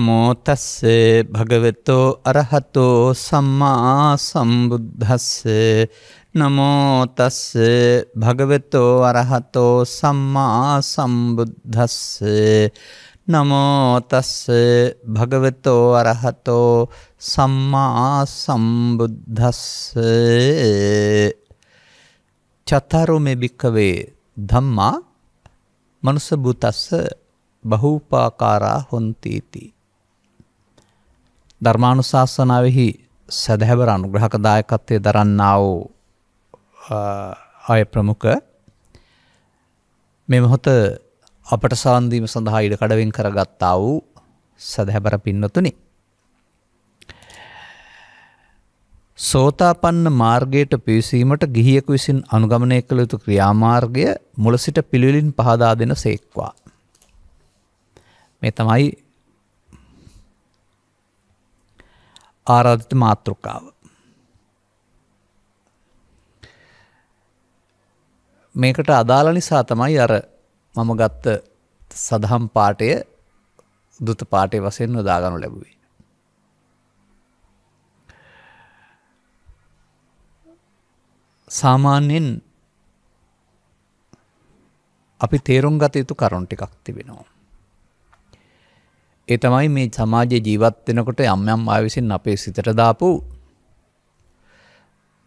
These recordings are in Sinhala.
නමෝ තස්සේ භගවතෝ අරහතෝ සම්මා සම්බුද්දස්සේ නමෝ තස්සේ භගවතෝ අරහතෝ සම්මා සම්බුද්දස්සේ නමෝ තස්සේ භගවතෝ අරහතෝ සම්මා සම්බුද්දස්සේ චතරෝ මේ භික්කවේ ධම්මා මනුස බුතස්ස බහූපාකාරා හොන්තීති ධර්මානුශාසනාවෙහි සැදැහැවර අනුග්‍රහක දායකත්වය දරන්නා වූ අය ප්‍රමුඛ මෙම හොත අපට සවන්දීම සඳහා ඉඩ කඩවෙන් කරගත්තා වූ සැදැහැබර පින්නතුනි. සෝතාපන්න මාර්ගයට පිවිසීමට ගිහියෙකු විසින් අනුගමනය කළ යුතු ක්‍රියාමාර්ගය මුල සිට පිළිවිලින් පහදා දෙන සේක්වා. මේ තමයි ආරාධිත මාතෘකාව. මේකට අදාළ නිසා තමයි අර මම ගත්ත සදහම් පාටය දුත පාටය වසයෙන් නොදාගනු ලැබුවේ. සාමාන්‍යෙන් අපි තේරුම් ගත යුතු කරුණු ටිකක් තිබෙනවා. ඒ තමයි මේ සමාජය ජීවත් වෙනකොට යම් යම් ආය විසින් අපේ සිතට දාපු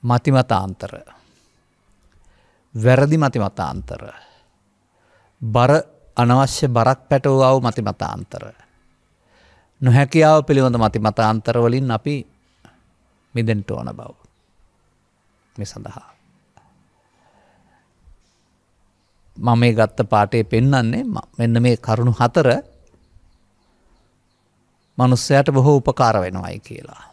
මතිමතාන්තර වැරදි මතිමතාන්තර බර අනවශ්‍ය බරක් පැටවූාව මතිමතාන්තර. නොහැකියාව පිළිබඳ මතිමතාන්තරවලින් අපි මිදෙන්ට ඕන බව මෙ සඳහා. මම මේ ගත්ත පාටේ පෙන්නන්නේ මෙන්න මේ කරුණු හතර මනුස්සයට බොහෝ උපකාර වෙනවයි කියලා.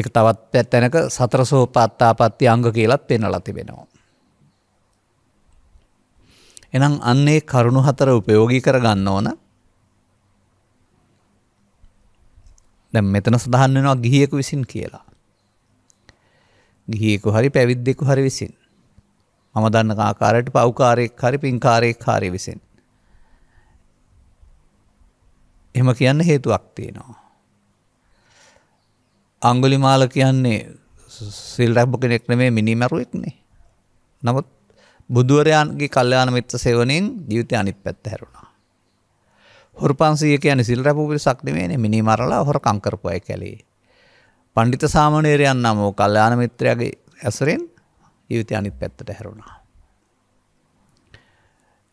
එක තවත් පැත්තැනක සතර සෝපාත්තාපත්ති අංග කියලත් පෙනලා තිබෙනවා. එනම් අන්නේ කරුණු හතර උපයෝගී කර ගන්න ඕන දැන් මෙතන සඳහන් වෙනවා ගිහියෙකු විසින් කියලා. ගිහියෙකු හරි පැවිද්දෙකු හරි විසින්. මම දන්න ආකාරයට පව්කාරයෙක් හරි පින්කාරයෙක් හරි විසින්. එම කියන්න හේතුවක් තියෙනවා. අංගුලි මාල කියන්නේ සිල් රැබ්බ කෙනෙක් නෙමේ මිනිමැරුවෙක්නේ. නමුත් බුදුවරයාන්ගේ කල්්‍යයාන මිත්‍ර සෙවනින් ජීවිතය අනිත් පැත්ත හැරුණා. හොර පන්සිය කියන සිල් රැපුපිල් සක්නිමේනේ මිනිමරලා හොර කංකරපුය කැලේ. පණ්ඩිත සාමනේරයන් නමෝ කල්්‍යයාන මිත්‍රයාගේ ඇසරෙන් ජීවිතය අනිත් පැත්තට හැරුණා.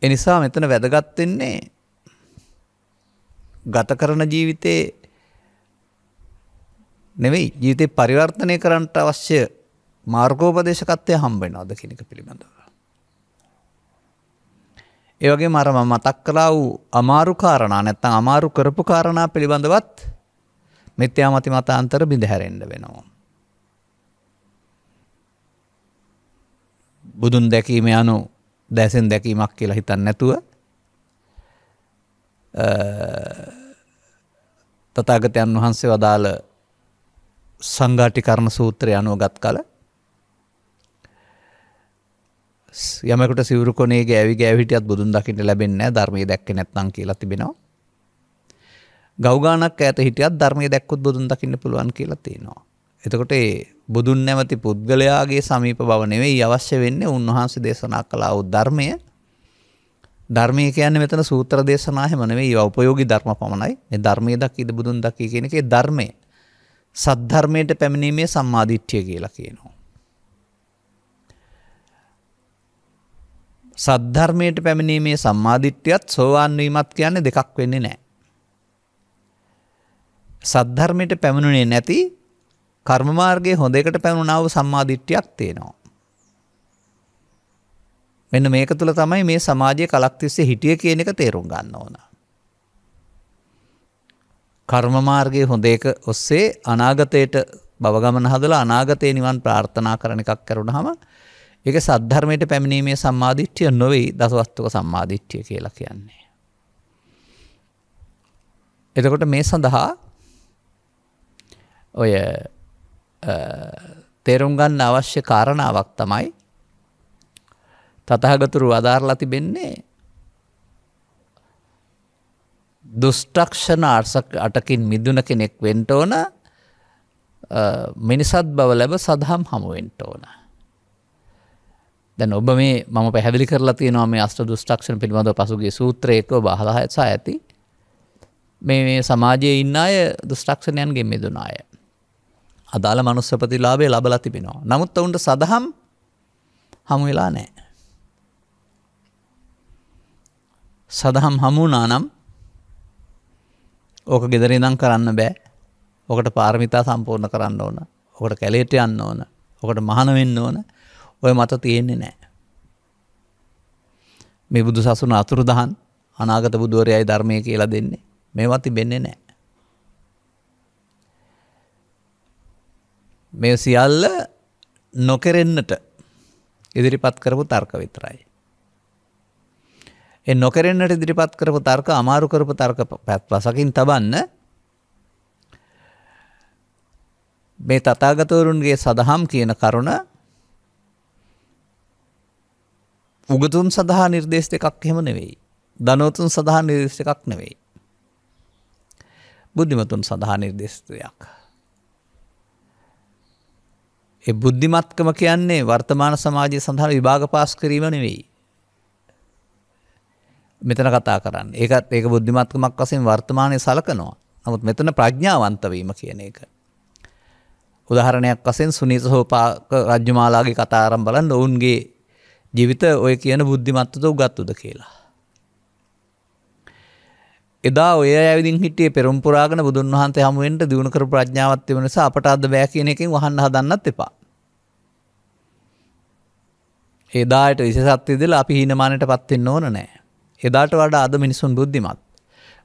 එනිසා මෙතන වැදගත්වෙන්නේ ගත කරන ජීවිතේ නෙවෙයි ජීවිතේ පරිවර්තනය කරන්නට අවශ්‍ය මාර්ගෝපදේශකත්වය හම්බෙනවද කියන එක පිළිබඳව. ඒ වගේම අර මම මතක් කළා වූ අමාරු කාරණා නැත්නම් අමාරු කරපු කාරණා පිළිබඳවත් මිත්‍යා මති මතාන්තර බිඳහැරෙන්න වෙනවා. බුදුන් දැකීම යනු දැසෙන් දැකීමක් කියලා හිතන්නේ නැතුව තථාගතයන් වහන්සේ වදාළ සංඝාටි කර්ම සූත්‍රය අනුව ගත් කල යමකට සිවරු කොනේ ගෑවි ගෑවිටියත් බුදුන් දකිට ලැබෙන්නේ ධර්මයේ දැක්කේ නැත්නම් කියලා තිබෙනවා. ගෞගානක් ඈත හිටියත් ධර්මයේ දැක්කොත් බුදුන් දකින්න පුළුවන් කියලා තියෙනවා. එතකොට ඒ බුදුන් නැමැති පුද්ගලයාගේ සමීප බව නෙවෙයි අවශ්‍ය වෙන්නේ උන්වහන්සේ දේශනා කළ ආ ධර්මයේ ධර්මය කියන්න මෙතන සූත්‍ර දේශනාහමන මේ උපයෝගි ධර්ම පමණයි මේ ධර්මය දක් ඉද බුදුන් දකි කියෙනකේ ධර්මය සද්ධර්මයට පැමිණීමේ සම්මාධිට්්‍යය කියලා කියනවා. සද්ධර්මයට පැමිණීමේ සම්මාධිට්්‍යයත් සෝවාන්වීමත් කියන්නේ දෙකක් වෙන්නේ නෑ. සද්ධර්මයට පැමිණුණේ නැති කර්මමාර්ගය හොඳ එකට පැමුණාව සම්මාධිට්්‍යයක් තියෙනවා. මෙන්න මේක තුළ තමයි මේ සමාජය කලක්තිස්සේ හිටිය කියන එක තේරුම් ගන්න ඕන. කර්මමාර්ගය හොඳ එක ඔස්සේ අනාගතයට බවගමන හදලා අනාගතය නිවන් ප්‍රාර්ථනා කරන එකක් කරුණ හම එක සද්ධර්මයට පැමිණීමේ සම්මාධිට්්‍යය නොවෙයි දසවස්තුක සම්මාධිට්්‍යිය කියලා කියන්නේ. එතකොට මේ සඳහා ඔය තේරුම් ගන්න අවශ්‍ය කාරණාවක් තමයි තථාගතරු අදාරලා තිබෙන්නේ දුෂ්ටක්ෂණ අටකින් මිදුන කෙනෙක් වෙන්න ඕන මිනිසත් බව ලැබ සදහම් හමුවෙන්ට ඕන. දැන් ඔබ මේ මම පැහැදිලි කරලා තියෙනවා මේ අස්ට දුෂ්ටක්ෂණ පිළිබඳව පසුගේ සූත්‍රයකව බහලහසා ඇති මේ මේ සමාජයේ ඉන්න අය දුෂ්ටක්ෂණයන්ගේ මිදුන අය. අදාළ මනුස්සපතිලාබේ ලබලා තිබෙනවා. නමුත් ඔවුන්ට සදහම් හමුවෙලා නෑ. සදහම් හමුණා නම් ඕක ගෙදර ඉඳම් කරන්න බෑ ඕකට පාර්මිතා සම්පූර්ණ කරන්න ඕන ඕකට කැලේට යන්න ඕන ඕකට මහන වෙන්න ඕන ඔය මත තියෙන්නේ නෑ. මේ බුදු සසුන අතුරු දහන් අනාගත බුදුවරයයි ධර්මය කියලා දෙන්නේ මේවත් තිබෙන්නේ නෑ. මේ සියල්ල නොකෙරෙන්නට ඉදිරිපත් කරපු තර්ක විතරයි. එ නොකරෙන්න්නට ඉදිරිපත් කරපු තර්ක අමාරු කරපු තර්ක පැත් වසකින් තබන්න මේ තතාගතවරුන්ගේ සඳහම් කියන කරුණ උගතුන් සඳහා නිර්දේශ එකක් හෙම නෙවෙයි. දනෝතුන් සඳහා නිර්දේශ එකක් නෙවෙයි. බුද්ධිමතුන් සඳහා නිර්දේශතුයක්. ඒ බුද්ධිමත්කම කියන්නේ වර්තමාන සමාජය සඳහා විභාග පාස් කිරීම නෙවෙයි. මෙතන කතා කරන්න ඒකත් ඒක බුද්ධිමත්කමක් වසයෙන් වර්තමානය සලකනවා නමුත් මෙතන ප්‍රඥාවන්තවීම කියන එක. උදාහරණයක් වසෙන් සුනිස හෝපාක රජ්‍යමාලාගේ කතාරම් බලන්න ඔවුන්ගේ ජීවිත ඔය කියන බුද්ධිමත්වත උගත්තුද කියලා. එදා ඔය ඇවිදින් හිටිය පෙරම්පුරාගෙන බුදුන් වහන්සේ හමුවෙන්ට දියුණුකර ප්‍රඥාවත්ය වනිස අපට අද බෑ කියන එකින් වහන්න හදන්නත් එපා. එදායට විශසත්තිදල අපි හීනමානයට පත්වෙන්න ඕන නෑ. එදාට වඩා අද මිනිසුන් බුද්ධිමත්.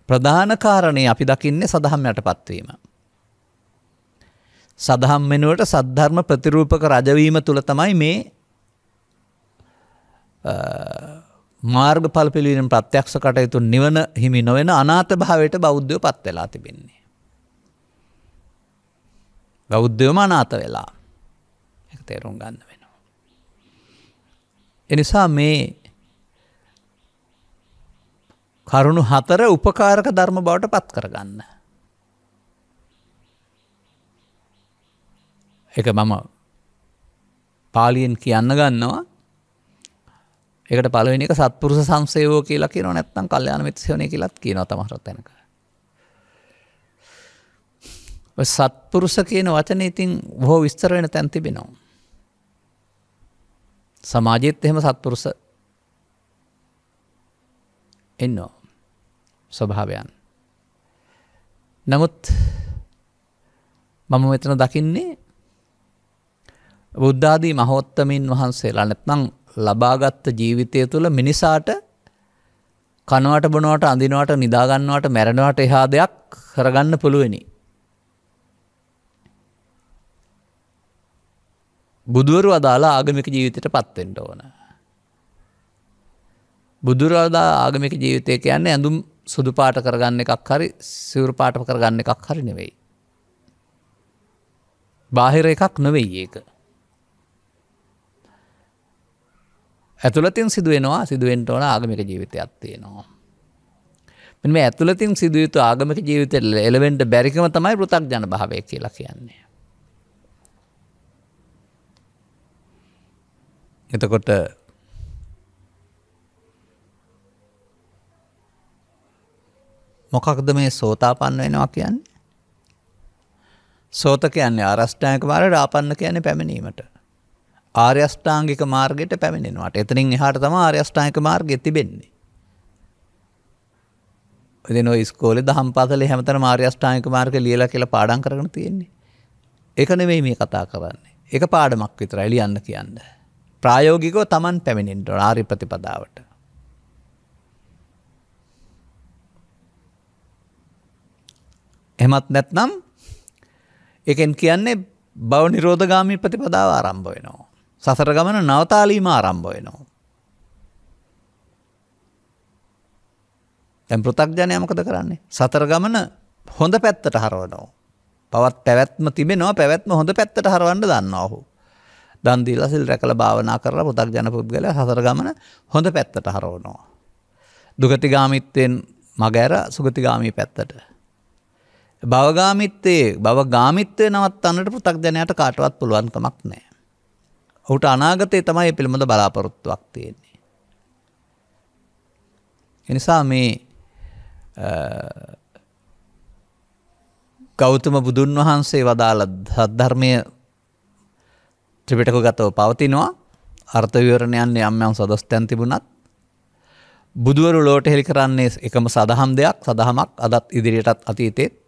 ප්‍රධානකාරණය අපි දකින්නේ සඳහම් යට පත්වීම. සදහම් වෙනුවට සද්ධර්ම ප්‍රතිරූපක රජවීම තුළ තමයි මේ මාර්ග පල්පිලීම ප්‍රත්‍යක්ෂ කටයුතු නිවන හිමි නොවෙන අනාත භාවයට බෞද්ධයෝ පත් වෙලා තිබෙන්නේ. බෞද්ධයෝම අනාත වෙලා තේරුම් ගන්න වෙනවා. එනිසා මේ කරුණු හතර උපකාරක ධර්ම බවට පත් කරගන්න. එක මම පාලියෙන් කියන්න ගන්නවා එකට පලවෙනි එක සත්පුරුෂ සංසේවෝ කියලා කියන නැත්තම් කල්්‍යයාන මිත්සයනය කියලත් කියන තමහරත් තැනක. සත්පුරුෂ කියන වචන ඉතින් බොහෝ විස්තර වෙන තැන්තිබෙනවා. සමාජයත් එහෙම සත්පුරුෂ එන්නෝ. ස්වභාවයන්. නමුත් මම මෙතන දකින්නේ බුද්ධාදී මහෝත්තමින් වහන්සේලා නැත්නම් ලබාගත්ත ජීවිතය තුළ මිනිසාට කනවට බොනවට අඳිනවට නිදාගන්නවට මැරණවට එහා දෙයක් කරගන්න පුළුවනි. බුදුවරු අදාලා ආගමික ජීවිතයට පත්වෙන්ට ඕන. බුදුරදා ආගමික ජීවිතය කියන්නේ ඇඳුම් සුදුපාට කරගන්න එකක් හරි සිවරපාට කරගන්න එකක් හරි නෙවෙයි. බාහිර එකක් නොවෙයි ඒක. ඇතුළතින් සිදුවෙනවා සිදුවෙන්ට ඕන ආගමික ජීවිතයක් තියෙනවා. මෙ මේ ඇතුළතින් සිදුයුතු ආගමික ජීවිත එලවෙන්ට බැරිකම තමයි පෘතක් ජන භාවය කියලා කියන්නේ. එතකොට මොකක්ද මේ සෝතාපන්න වෙනවා කියන්නේ? සෝත කියන්නේ ආරෂ්ඨායක මාර්ගයට ආපන්න කියන්නේ පැමිණීමට. ආර්ය අෂ්ටාංගික මාර්ගයට පැමිණෙනවාට. එතනින් එහාට තමයි ආර්ය අෂ්ටාංගික මාර්ගය තිබෙන්නේ. ඉතින් ඔය ඉස්කෝලේ දහම් පාසලේ හැමතැනම ආර්ය අෂ්ටාංගික මාර්ගය ලියලා කියලා පාඩම් කරගෙන තියෙන්නේ. ඒක නෙවෙයි මේ කතා කරන්නේ. ඒක පාඩමක් විතරයි ලියන්න කියන්නේ. ප්‍රායෝගිකව Taman පැමිණෙන්න ඕන ආර්ය ප්‍රතිපදාවට. එහෙමත් නැත්නම් ඒකෙන් කියන්නේ භව නිරෝධගාමී ප්‍රතිපදාව ආරම්භ වෙනවා. සසර ගමන නවතාලීම ආරම්භ වෙනවා. දැන් පෘථග්ජනයා මොකද කරන්නේ? සතර ගමන හොඳ පැත්තට හරවනවා. පවත් පැවැත්ම තිබෙනවා පැවැත්ම හොඳ පැත්තට හරවන්න දන්නවා ඔහු. දන් දීලා සිල් රැකලා භාවනා කරලා පෘථග්ජන පුද්ගලයා සතර ගමන හොඳ පැත්තට හරවනවා. දුගතිගාමීත්වයෙන් මග ඇර සුගතිගාමී පැත්තට. භවගාමිත්වයේ භවගාමිත්වය නවත්තන්නට පෘථග්ජනයට කාටවත් පුළුවන් කමක් නැහැ. ඔහුට අනාගතයේ තමයි පිළිබඳ බලාපොරොත්තුවක් තියෙන්නේ. එනිසා මේ ගෞතම බුදුන් වහන්සේ වදාළ සද්ධර්මය ත්‍රිපිටක ගතව පවතිනවා අර්ථ විවරණයන්නේ යම් යම් සදස්තයන් තිබුණත් බුදුවරු ලෝට හෙළි කරන්නේ එකම සදහම් දෙයක් සදහමක් අදත් ඉදිරියටත් අතීතෙත්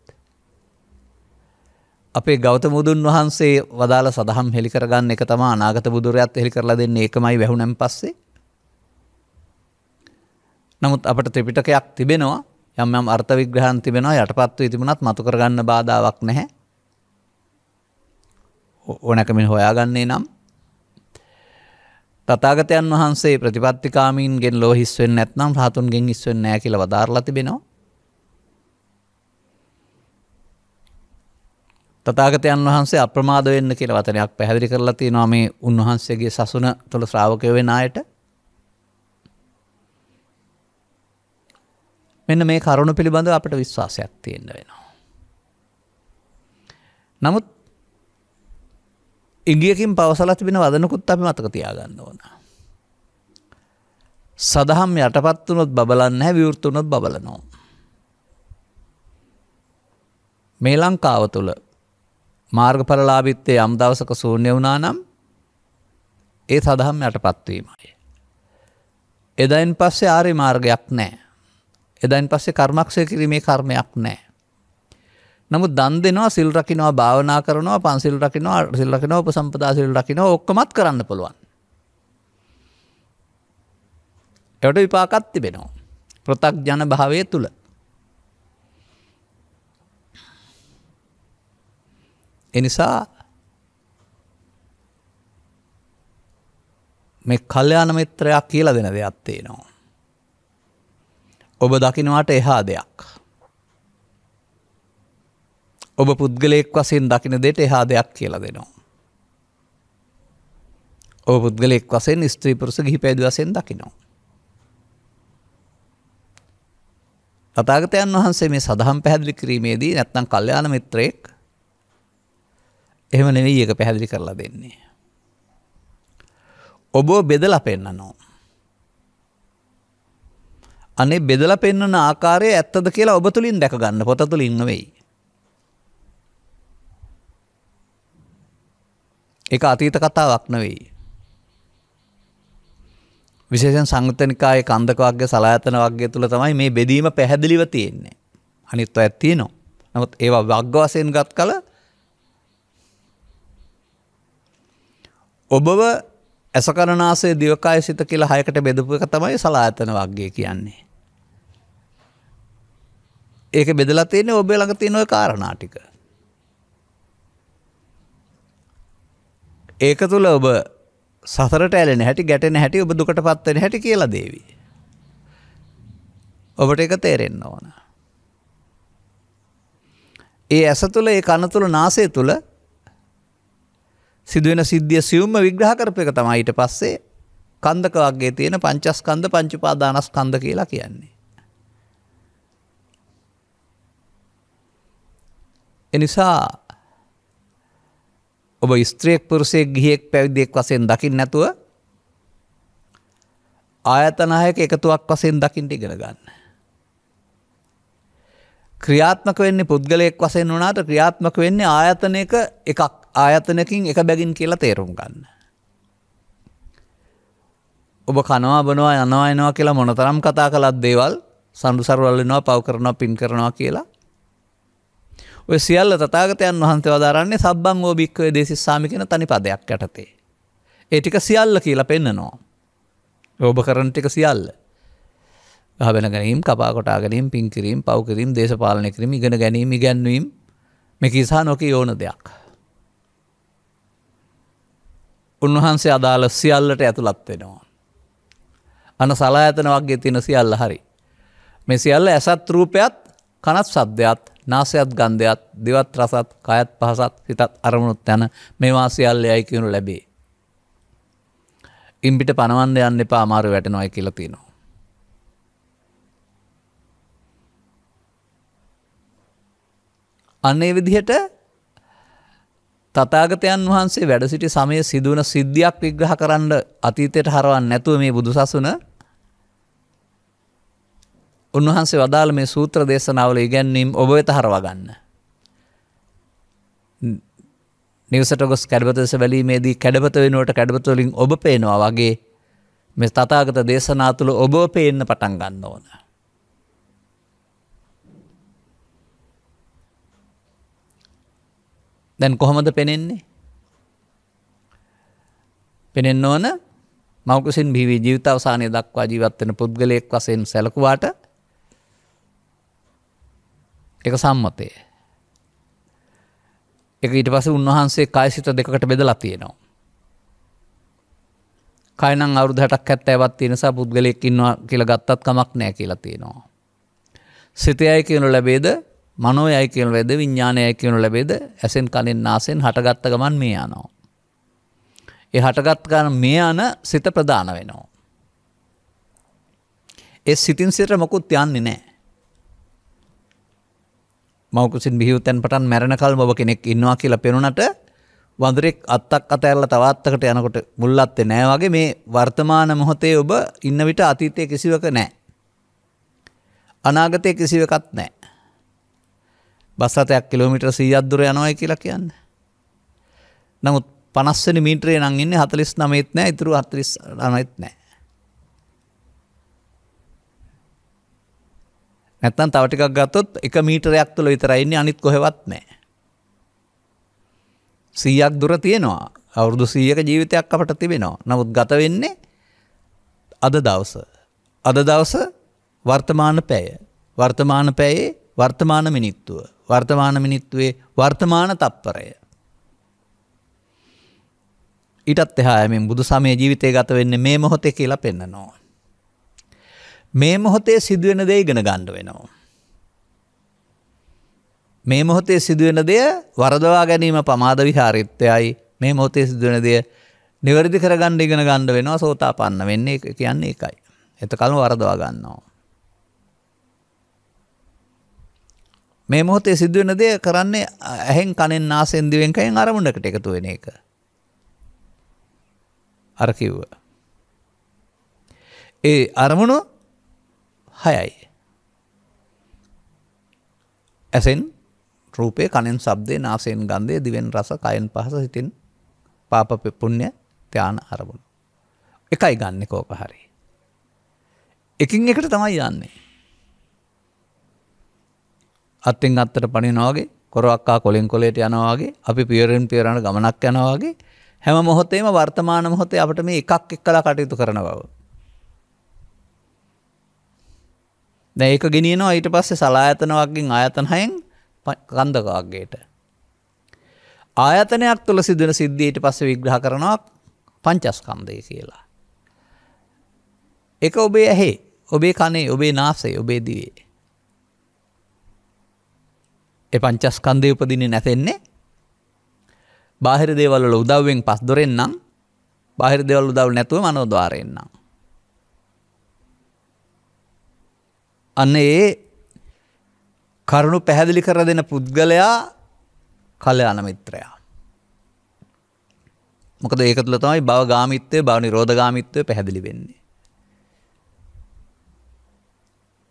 අපේ ගෞත මුදුන් වහන්සේ වදාළ සදහම් හෙළිකරගන්න එක තමා අනාගත බුදුරයත් හෙළි කරලා දෙන්න ඒකමයි වැැහුණැම් පස්සේ. නමුත් අපට ත්‍රිපිටකයක් තිබෙනවා යම් යම් අර්ථ විග්‍රහන් තිබෙනවා යටපත්ව තිබුණත් මතු කරගන්න බාධාවක් නැහැ. ඕනැකමින් හොයාගන්නේ නම් තථාගතයන් වහන්සේ ප්‍රතිපත්තිකාමීන්ගෙන් ලෝ හිස් වෙන්නේ නැත්නම් රහතුන්ගෙන් හිස් වෙන්නේ නැහැ කියලා වදාරලා තිබෙනවා. තතාගතයන් වහන්සේ අප්‍රමාද වෙන්න කියල වතනයක් පැහැදිි කරලා තියෙනවා මේ උන්වහන්සේගේ සසුන තුළ ශ්‍රාවකය වෙන අයට මෙන්න මේ කරුණු පිළිබඳව අපට විශ්වාසයක් තියෙන්න්න වෙනවා. නමුත් ඉගියකින් පවසල තිබෙන වදනකුත් අපි මතක තියාගන්න ඕන. සදහම් යටපත් වනොත් බලන්න හැ විවෘත්තුනොත් බලනෝ. මේ ලංකාව තුළ මාර්ගඵලලාභිත්තේ යම් දවසක ශූන්‍ය වුණා නම් ඒ සඳහම් යට පත්වීමයි. එදයින් පස්සේ ආරි මාර්ගයක් නෑ. එදයින් පස්සේ කර්මක්ෂය කිරීමේ කර්මයක් නෑ. නමුත් දන් දෙෙනවා සිල් රකිනවා භාවනා කරනවා පන්සිල් රකිනවා සිල් රකිනවා උප සම්පදා සිල් රකිනවා ඔක්කමත් කරන්න පුළුවන්. එවට විපාකත් තිබෙනවා. ප්‍රතක් ජන භාවය තුළ. එනිසා මේ කල්්‍යයාන මිත්‍රයක් කියලා දෙන දෙයක් තියෙනවා. ඔබ දකිනවාට එහා දෙයක්. ඔබ පුද්ගලයෙක් වසයෙන් දකින දෙට එහා දෙයක් කියලා දෙනවා. ඔබ පුද්ගලෙක් වසෙන් ස්ත්‍රීපුරුස ගහි පැදි වසෙන් දකිනවා. තතාගතයන් වහන්සේ මේ සඳහම් පැහැදිලි කිරීමේදී නැත්නම් කල්්‍යයාන මිත්‍රයෙක් එහෙම නෙවෙයි ඒක පැහැදිලි කරලා දෙන්නේ. ඔබෝ බෙදලා පෙන්නනෝ. අනේ බෙදලා පෙන්නන ආකාරය ඇත්තද කියලා ඔබ තුලින් දැක ගන්න පොත තුලින් නෙවෙයි. ඒක අතීත කතාවක් නෙවෙයි. විශේෂයෙන් සංගතනිකායේ කන්දක වර්ගය සලායතන වර්ගය තුල තමයි මේ බෙදීම පැහැදිලිව තියෙන්නේ. අනිත් අයත් තියෙනවා. නමුත් ඒවා වර්ග වශයෙන් ගත් කල ඔබව ඇසකරනාසේ දිවකාය සිත කියලා හයකට බෙදපු එක තමයි සලායතන වක්ගේ කියන්නේ. ඒක බෙදලා තියෙන්නේ ඔබේ ළඟ තියෙන ওই කාරණා ටික. ඒක තුල ඔබ සතරට ඇලෙන හැටි, ගැටෙන හැටි, ඔබ දුකටපත් වෙන හැටි කියලා දේවි. ඔබට ඒක තේරෙන්න ඕන. ඒ ඇස තුල, ඒ කන තුල, නාසය තුල සිදුවෙන සිද්ධිය සියුම්ම විග්‍රහ කරප එක තමයිට පස්සේ කන්දක වගේ තියෙන පංචස්කන්ද පංචිපාදානස් කන්ද කියලා කියන්නේ. එනිසා ඔබ ස්ත්‍රයෙක් පුරුසේ ගියෙක් පැවිදිෙක් වසයෙන් දකිින් නැතුව ආයතනායක එකතුවක් වසයෙන් දකිින්ට ඉගෙන ගන්න. ක්‍රියාත්මක වෙන්නේ පුද්ගලයෙක් වසයෙන් වනාට ක්‍රියාත්මක වෙන්නේ ආයතනයක එකක් ආයතනකින් එක බැගින් කියලා තේරුම් ගන්න. ඔබ කනවා බනවා යනවා එනවා කියලා මොනතරම් කතා කළත් දේවල් සඳුසරුවල් වෙනවා පව් කරනවා පින් කරනවා කියලා ඔය සියල්ල තථාගතයන් වහන්සේ වදාරන්නේ සබ්බං ඕ භික්ඛවේ දේසිස්සාමි කියන තනි පදයක් යටතේ. ඒ ටික සියල්ල කියලා පෙන්නනවා. ඔබ කරන ටික සියල්ල. ගහබෙන ගැනීම, කපා කොටා ගැනීම, පින් කිරීම, පව් කිරීම, දේශපාලනය කිරීම, ඉගෙන ගැනීම, ඉගැන්වීම මේක ඉසහා නොකී ඕන දෙයක්. උන්වහන්සේ අදාළ සියල්ලට ඇතුළත් වෙනවා. අන සලාඇතන වගේ තින සියල්ල හරි. මෙ සියල්ල ඇසත් රූපයත් කනත් සබ්දයත් නාසයත් ගන්ධයත් දිවත් රසත් කයත් පහසත් සිතත් අරමුණුත් යැන මේවා සියල්ල යයිකිවුණු ලැබේ. ඉම්පිට පනවන්ද යන්න එපා අමාරු වැටනොයි කියලතිනවා. අන්නේ විදිහට තතාගතයන් වහන්සේ වැඩසිටි සමය සිදුවන සිද්ධියක් විග්‍රහ කරන්න අතීතයට හරවන් නැතුව මේ බුදු සසුන උන්වහන්සේ වදාළ මේ සූත්‍ර දේශනාවල ඉගැන්වීම් ඔබ වෙත හරවගන්න. නිවසට ගොස් කැඩබතස වැලීමේදී කැඩබත වෙනුවට කැඩබතුවලින් ඔබ පේනවා වගේ මෙ තතාගත දේශනා තුළ ඔබ පේන්න පටන් ගන්න ඕන. දැන් කොහොමද පෙනෙන්නේ. පෙනෙන්න ඕන මවකුසින් බිවී ජීවිත අවසානය දක්වා ජීවත්වෙන පුද්ගලයෙක් වසයෙන් සැලකුවාට එක සම්මතය. එක ඊට පස උන්වහන්සේ කායිසිත දෙකට බෙදලා තියෙනවා. කයිනං අවුරුදහටක් ඇත්ත ඇවත් තිනිසා පුද්ගලයෙක් ඉන්නවා කියල ගත්තත් කමක් නෑ කියලා තියෙනවා. සිතයයි කියනු ලැබේද මනෝයයි කියල වෙද විඤ්ඥානයයි කියනු ලැබේද ඇසෙන් කලින් නාසෙන් හටගත්ත ගමන් මේ යනෝ. ඒ හටගත් ගන මේ යන සිත ප්‍රධාන වෙනවා. ඒ සිතින් සිට මොකුත් යන්නේ නෑ. මවකුසින් බිහිව තැන්පටන් මැරණ කල් බව කෙනෙක් ඉන්නවා කියලා පෙනුනට වඳරෙක් අත්තක් අතඇල්ල තවත්තකට යනකොට මුල්ලත්තේ නෑ වගේ මේ වර්තමාන මොහොතේ ඔබ ඉන්න විට අතීතය කිසිවක නෑ. අනාගතය කිසිවකත් නෑ. බස්සතයක් කිලෝමිට සීයද්දුර යනවයි කියලා කියන්න. නමුත් පනස්සනි මීට්‍රේ නං ඉන්න හතලිස් නමේත් නෑ ඉතුරු හතරිස් අනයිත් නෑ. නැත්තන් තවටිකක් ගත්තොත් එක මීටරයක් තුළ විතරයින්නේ අනිත් කොහෙවත් නෑ. සීයක් දුර තියෙනවා අවුරුදු සීයක ජීවිතයක් අපට තිබෙනවා නමුත් ගත වෙන්නේ අද දවස. අද දවස වර්තමාන පැය වර්තමාන පැයේ වර්තමාන මිනිත්තුව වර්තමාන මිනිත්තුවේ වර්තමාන තත්පරය. ඉටත් එහා මෙන් බුදු සමය ජීවිතය ගත වෙන්න මේ මොහොතේ කියලා පෙන්නනවා. මේ මොහොතේ සිදුවෙන දේ ඉගෙන ගණ්ඩ වෙනවා. මේ මොහොතේ සිදුවෙන දෙය වරදවා ගැනීම පමාද විහාරිත්වයයි මේ මොහොතේ සිදුවෙන දෙය නිවැරදි කරගණ්ඩ ඉගෙන ගණ්ඩ වෙනවා සෝතා පන්න වෙන්නේ කියන්නේ එකයි. එත කලු වරදවා ගන්නවා. මේ මොහොතේ සිදුවෙන දේ කරන්නේ ඇහෙන් කනෙන් නාසෙන් දිවෙන් කයෙන් අරමුණකට එකතු වෙන එක. අර කිව්ව. ඒ අරමුණු හයයි. ඇසෙන් රූපේ කනෙන් ශබ්දේ නාසයෙන් ගන්ධය දිවෙන් රස කයෙන් පහස හිතින් පාප පුණ්‍ය ධාන අරමුණු. එකයි ගන්න කෝක හරි. එකින් එකට තමයි යන්නේ. අත්තෙන් අත්තට පනිනවාගේ කොරක්කා කොලින් කොලේට යනවාගේ අපි පියරෙන් පියරණ ගමනක් යනවාගේ හැම මොහොතේම වර්තමාන මොහොතේ අපට මේ එකක් එක් කලා කටයුතු කරන බව. ඒක ගෙනියනවා ඊට පස්සේ සලායතන වක්ගෙන් ආයතන හයෙන් කන්දකාක්ගේට. ආයතනයක් තුළ සිදන සිද්ධීට පස්ස විග්‍රහ කරනවා පංචස්කන්දය කියලා. එක ඔබේ ඇහේ ඔබේ කනේ ඔබේ නාසේ ඔබේ දිවේ. එ පංචස්කන්දය උපදින්නේ නැතෙන්නේ බාහිර දේවල්ල උදව්වෙන් පස් දොරෙන්න්නම් බාහිර දෙවල් උදව් නැතුව මනෝද්වාරයෙන්න්නම්. අන්න ඒ කරුණු පැහැදිලි කර දෙන පුද්ගලයා කල අනමිත්‍රයා. මොකද ඒක තුළ තමයි බව ගාමිත්වය බව නිරෝධගාමිත්වය පැහැදිලි වෙන්නේ.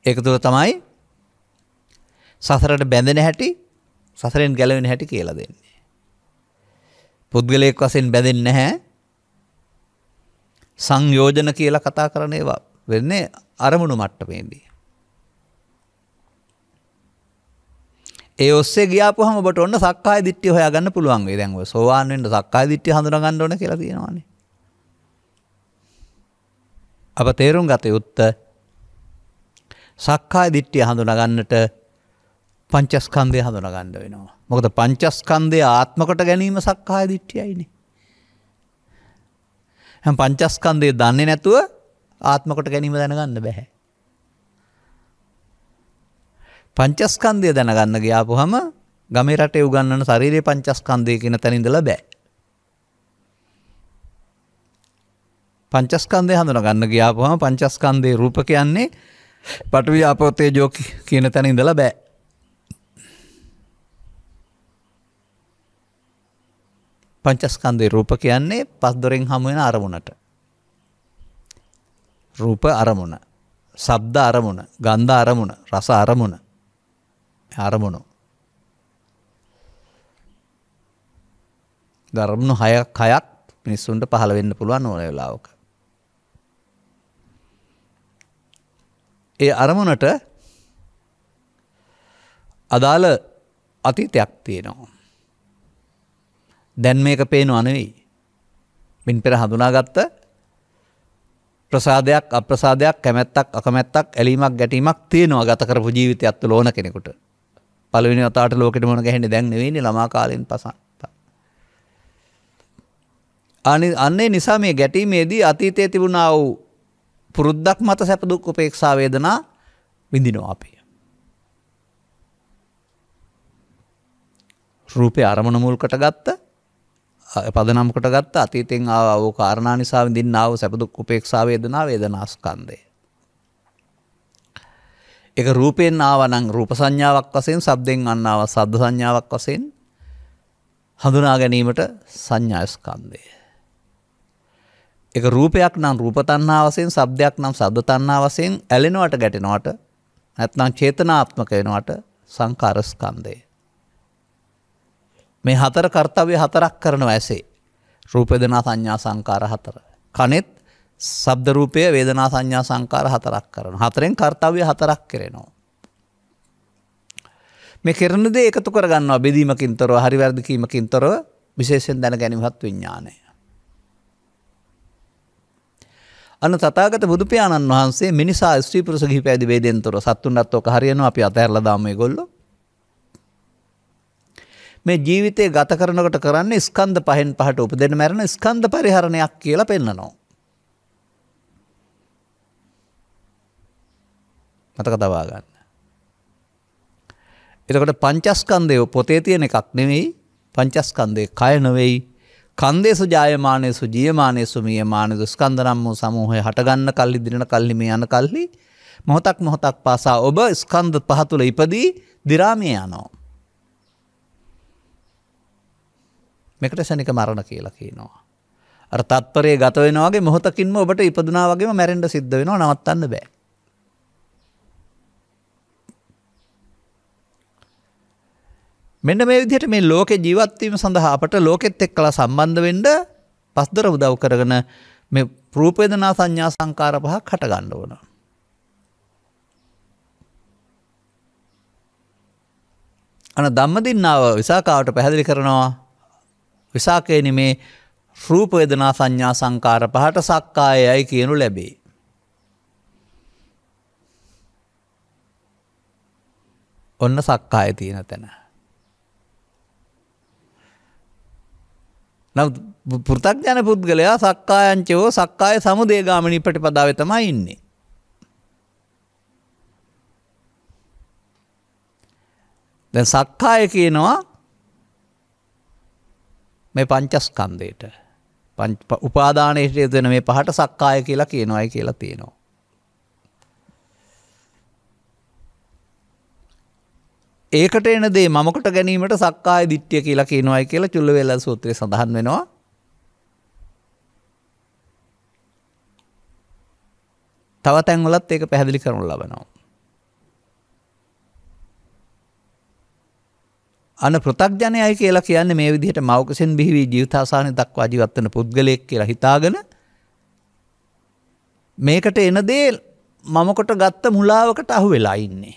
ඒක තුළ තමයි සසරට බැඳෙන හැටි සසරෙන් ගැලවෙන හැටි කියලා දෙන්නේ. පුද්ගලයෙක් වශයෙන් බැඳෙන්නේ නැහැ. සංයෝජන කියලා කතා කරන ඒවා වෙන්නේ අරමුණු මට්ටමේදී. ඒ ඔස්සේ ගියාපුවම ඔබට ඔන්න සක්කාය දිට්ඨිය හොයාගන්න පුළුවන් වෙයි. දැන් ඔය සෝවාන් වෙන්න සක්කාය දිට්ඨිය හඳුනා ගන්න ඕන කියලා තියෙනවානේ. අප තේරුම් ගත යුත්තේ සක්කාය දිට්ඨිය හඳුනා ගන්නට පංචස්කන්දය හඳුනගණ්ඩ වෙනවා. මොකද පංචස්කන්දය ආත්මකට ගැනීම සක්කාය දිට්ටියයින. හැම් පංචස්කන්දය දන්නේ නැතුව ආත්මකොට ගැනීම දැනගන්න බැහැ. පංචස්කන්දය දැනගන්න ගියාපු හම ගමේ රටේ උගන්නන ශරීරය පංචස්කන්දය කියෙන තැනිඳල බෑ. පංචස්කන්දය හඳුන ගන්න ගියාපුහම පංචස්කන්දේ රූප කියන්නේ පටවි ආපොත්තේ ජෝක කියන තැන ඉඳලා බෑ. පංචස්කන්ධේ රූප කියන්නේ පස් දොරෙන් හමු වෙන අරමුණට. රූප අරමුණ, ශබ්ද අරමුණ, ගන්ධ අරමුණ, රස අරමුණ. අරමුණු. ධර්මණු හයක් හයක් මිනිස්සුන්ට පහළ වෙන්න පුළුවන් ඕන වෙලාවක. ඒ අරමුණට අදාළ අතීතයක් තියෙනවා. දැන් මේක පේනු අනවෙයි. මින් පෙර හඳුනාගත්ත ප්‍රසාදයක් අප්‍රසාදයක් කැමැත්තක් අකමැත්තක් ඇලීමක් ගැටීමක් තියෙනවා ගතකරපු ජීවිතයත් ලෝන කෙනෙකුට පලවෙනි අතාට ලෝකට මොන ගැහෙන දැන්වෙනි ළමාකාලෙන් පසන් අන්නේ නිසා මේ ගැටීමේදී අතීතය තිබුණා වූ පුරුද්දක් මත සැපදුක් උපේක්ෂාවේදනා විඳිනවා අපේ රූපය අරමුණ මුල්කට ගත්ත පදනම් කොට ගත්ත අතීතෙන් ආව ඕ කාරණා නිසා විඳින්න ආව සැප දුක් උපේක්ෂා වේදනා වේදනාස්කන්ධය. ඒක රූපයෙන් ආවනම් රූප සංඥාවක් වශයෙන්, ශබ්දෙන් අන්නාව ශබ්ද සංඥාවක් වශයෙන් හඳුනා ගැනීමට සංඥාස්කන්ධය. ඒක රූපයක් නම් රූප තණ්හා වශයෙන්, ශබ්දයක් නම් ශබ්ද තණ්හා වශයෙන් ඇලෙනවට ගැටෙනවට නැත්නම් චේතනාත්මක වෙනවට සංකාරස්කන්ධය. මේ හතර කර්තව්‍ය හතරක් කරනවා ඇසේ. රූපේදනා සංඥා සංකාර හතර. කනෙත් සබ්ද රූපය වේදනා සංඥා සංකාර හතරක් කරන. හතරෙන් කර්තව්‍ය හතරක් කරනවා. මේ කරන දේ එකතු කරගන්නවා බෙදීමකින් තොරව හරි වැරදිකීමකින් තොරව විශේෂයෙන් දැන ගැනීමත් විඥානය. අන්න තථාගත බුදු පියාණන් වහන්සේ මිනිසා ස්ත්‍රී පුරුෂ ගිහි පැවිදි ભેදෙන් තොරව සත්තුන්ටත් ඔක හරියනවා අපි අතහැරලා දාමු ඒගොල්ලෝ. මේ ජීවිතය ගත කරනකට කරන්නේ ස්කන්ධ පහෙන් පහට උපදෙන මැරෙන ස්කන්ධ පරිහරණයක් කියලා පෙන්නනවා. මතක තබා ගන්න. එතකොට පංචස්කන්දය පොතේ තියෙන එකක් නෙවෙයි පංචස්කන්දය කය නොවෙයි කන්දේසු ජායමානයසු ජියමානයසු මිය මානක ස්කන්දනම් වූ සමූහය හටගන්න කල්ලි දිරන කල්ලි මේ යන කල්ලි මොහොතක් මොහොතක් පාසා ඔබ ස්කන්ධ පහතුළ ඉපදී දිරාමිය යනෝ. මේකට සැනික මරණ කියලා කියනවා. අර තත්පරේ ගත වෙනවාගේ මොහොතකින්ම ඔබට ඉපදුනා වගේම මැරෙන්න සිද්ධ වෙනවා නවත්තන්න බෑ. මෙන්න මේ විදිහට මේ ලෝකෙ ජීවත්වීම සඳහා අපට ලෝකෙත් එක්කලා සම්බන්ධ වෙන්න පස්දර උදව් කරගෙන මේ රූපේදනා සංඥා සංකාර පහක් හටගන්න ඕන. අන ධම්මදින්නාව විසාකාවට පැහැදිලි කරනවා විසාකයනි මේ රූපවේදනා සංඥා සංකාර පහට සක්කායයි කියනු ලැබේ. ඔන්න සක්කාය තියෙන තැන. පෘතක්ජන පුද්ගලයා සක්කායංචයෝ සක්කාය සමුදේගාමනී පටිපදාව තමයි ඉන්නේ. දැ සක්කාය කියනවා මේ පංචස්කන්දයට උපාදානයට යදෙන මේ පහට සක්කාය කියලා කියනවායි කියලා තියෙනවා. ඒකට එන දේ මමකට ගැනීමට සක්කාය දිට්්‍යය කියලා කියනවායි කියලා චුල්ල වෙල්ල සූත්‍රය සඳහන් වෙනවා තව තැන්වලත් ඒක පැහැදිලි කරනු ලබනවා. අන ප්‍රතක්ජනයයි කියලා කියන්නේ මේ විදිහට මෞකසෙන් බිහිවී ජීවිතාසානය දක්වා ජීවත්වන පුද්ගලයෙක් කියලා හිතාගෙන මේකට එන දේ මමකොට ගත්ත මුලාවකට අහු වෙලා ඉන්නේ.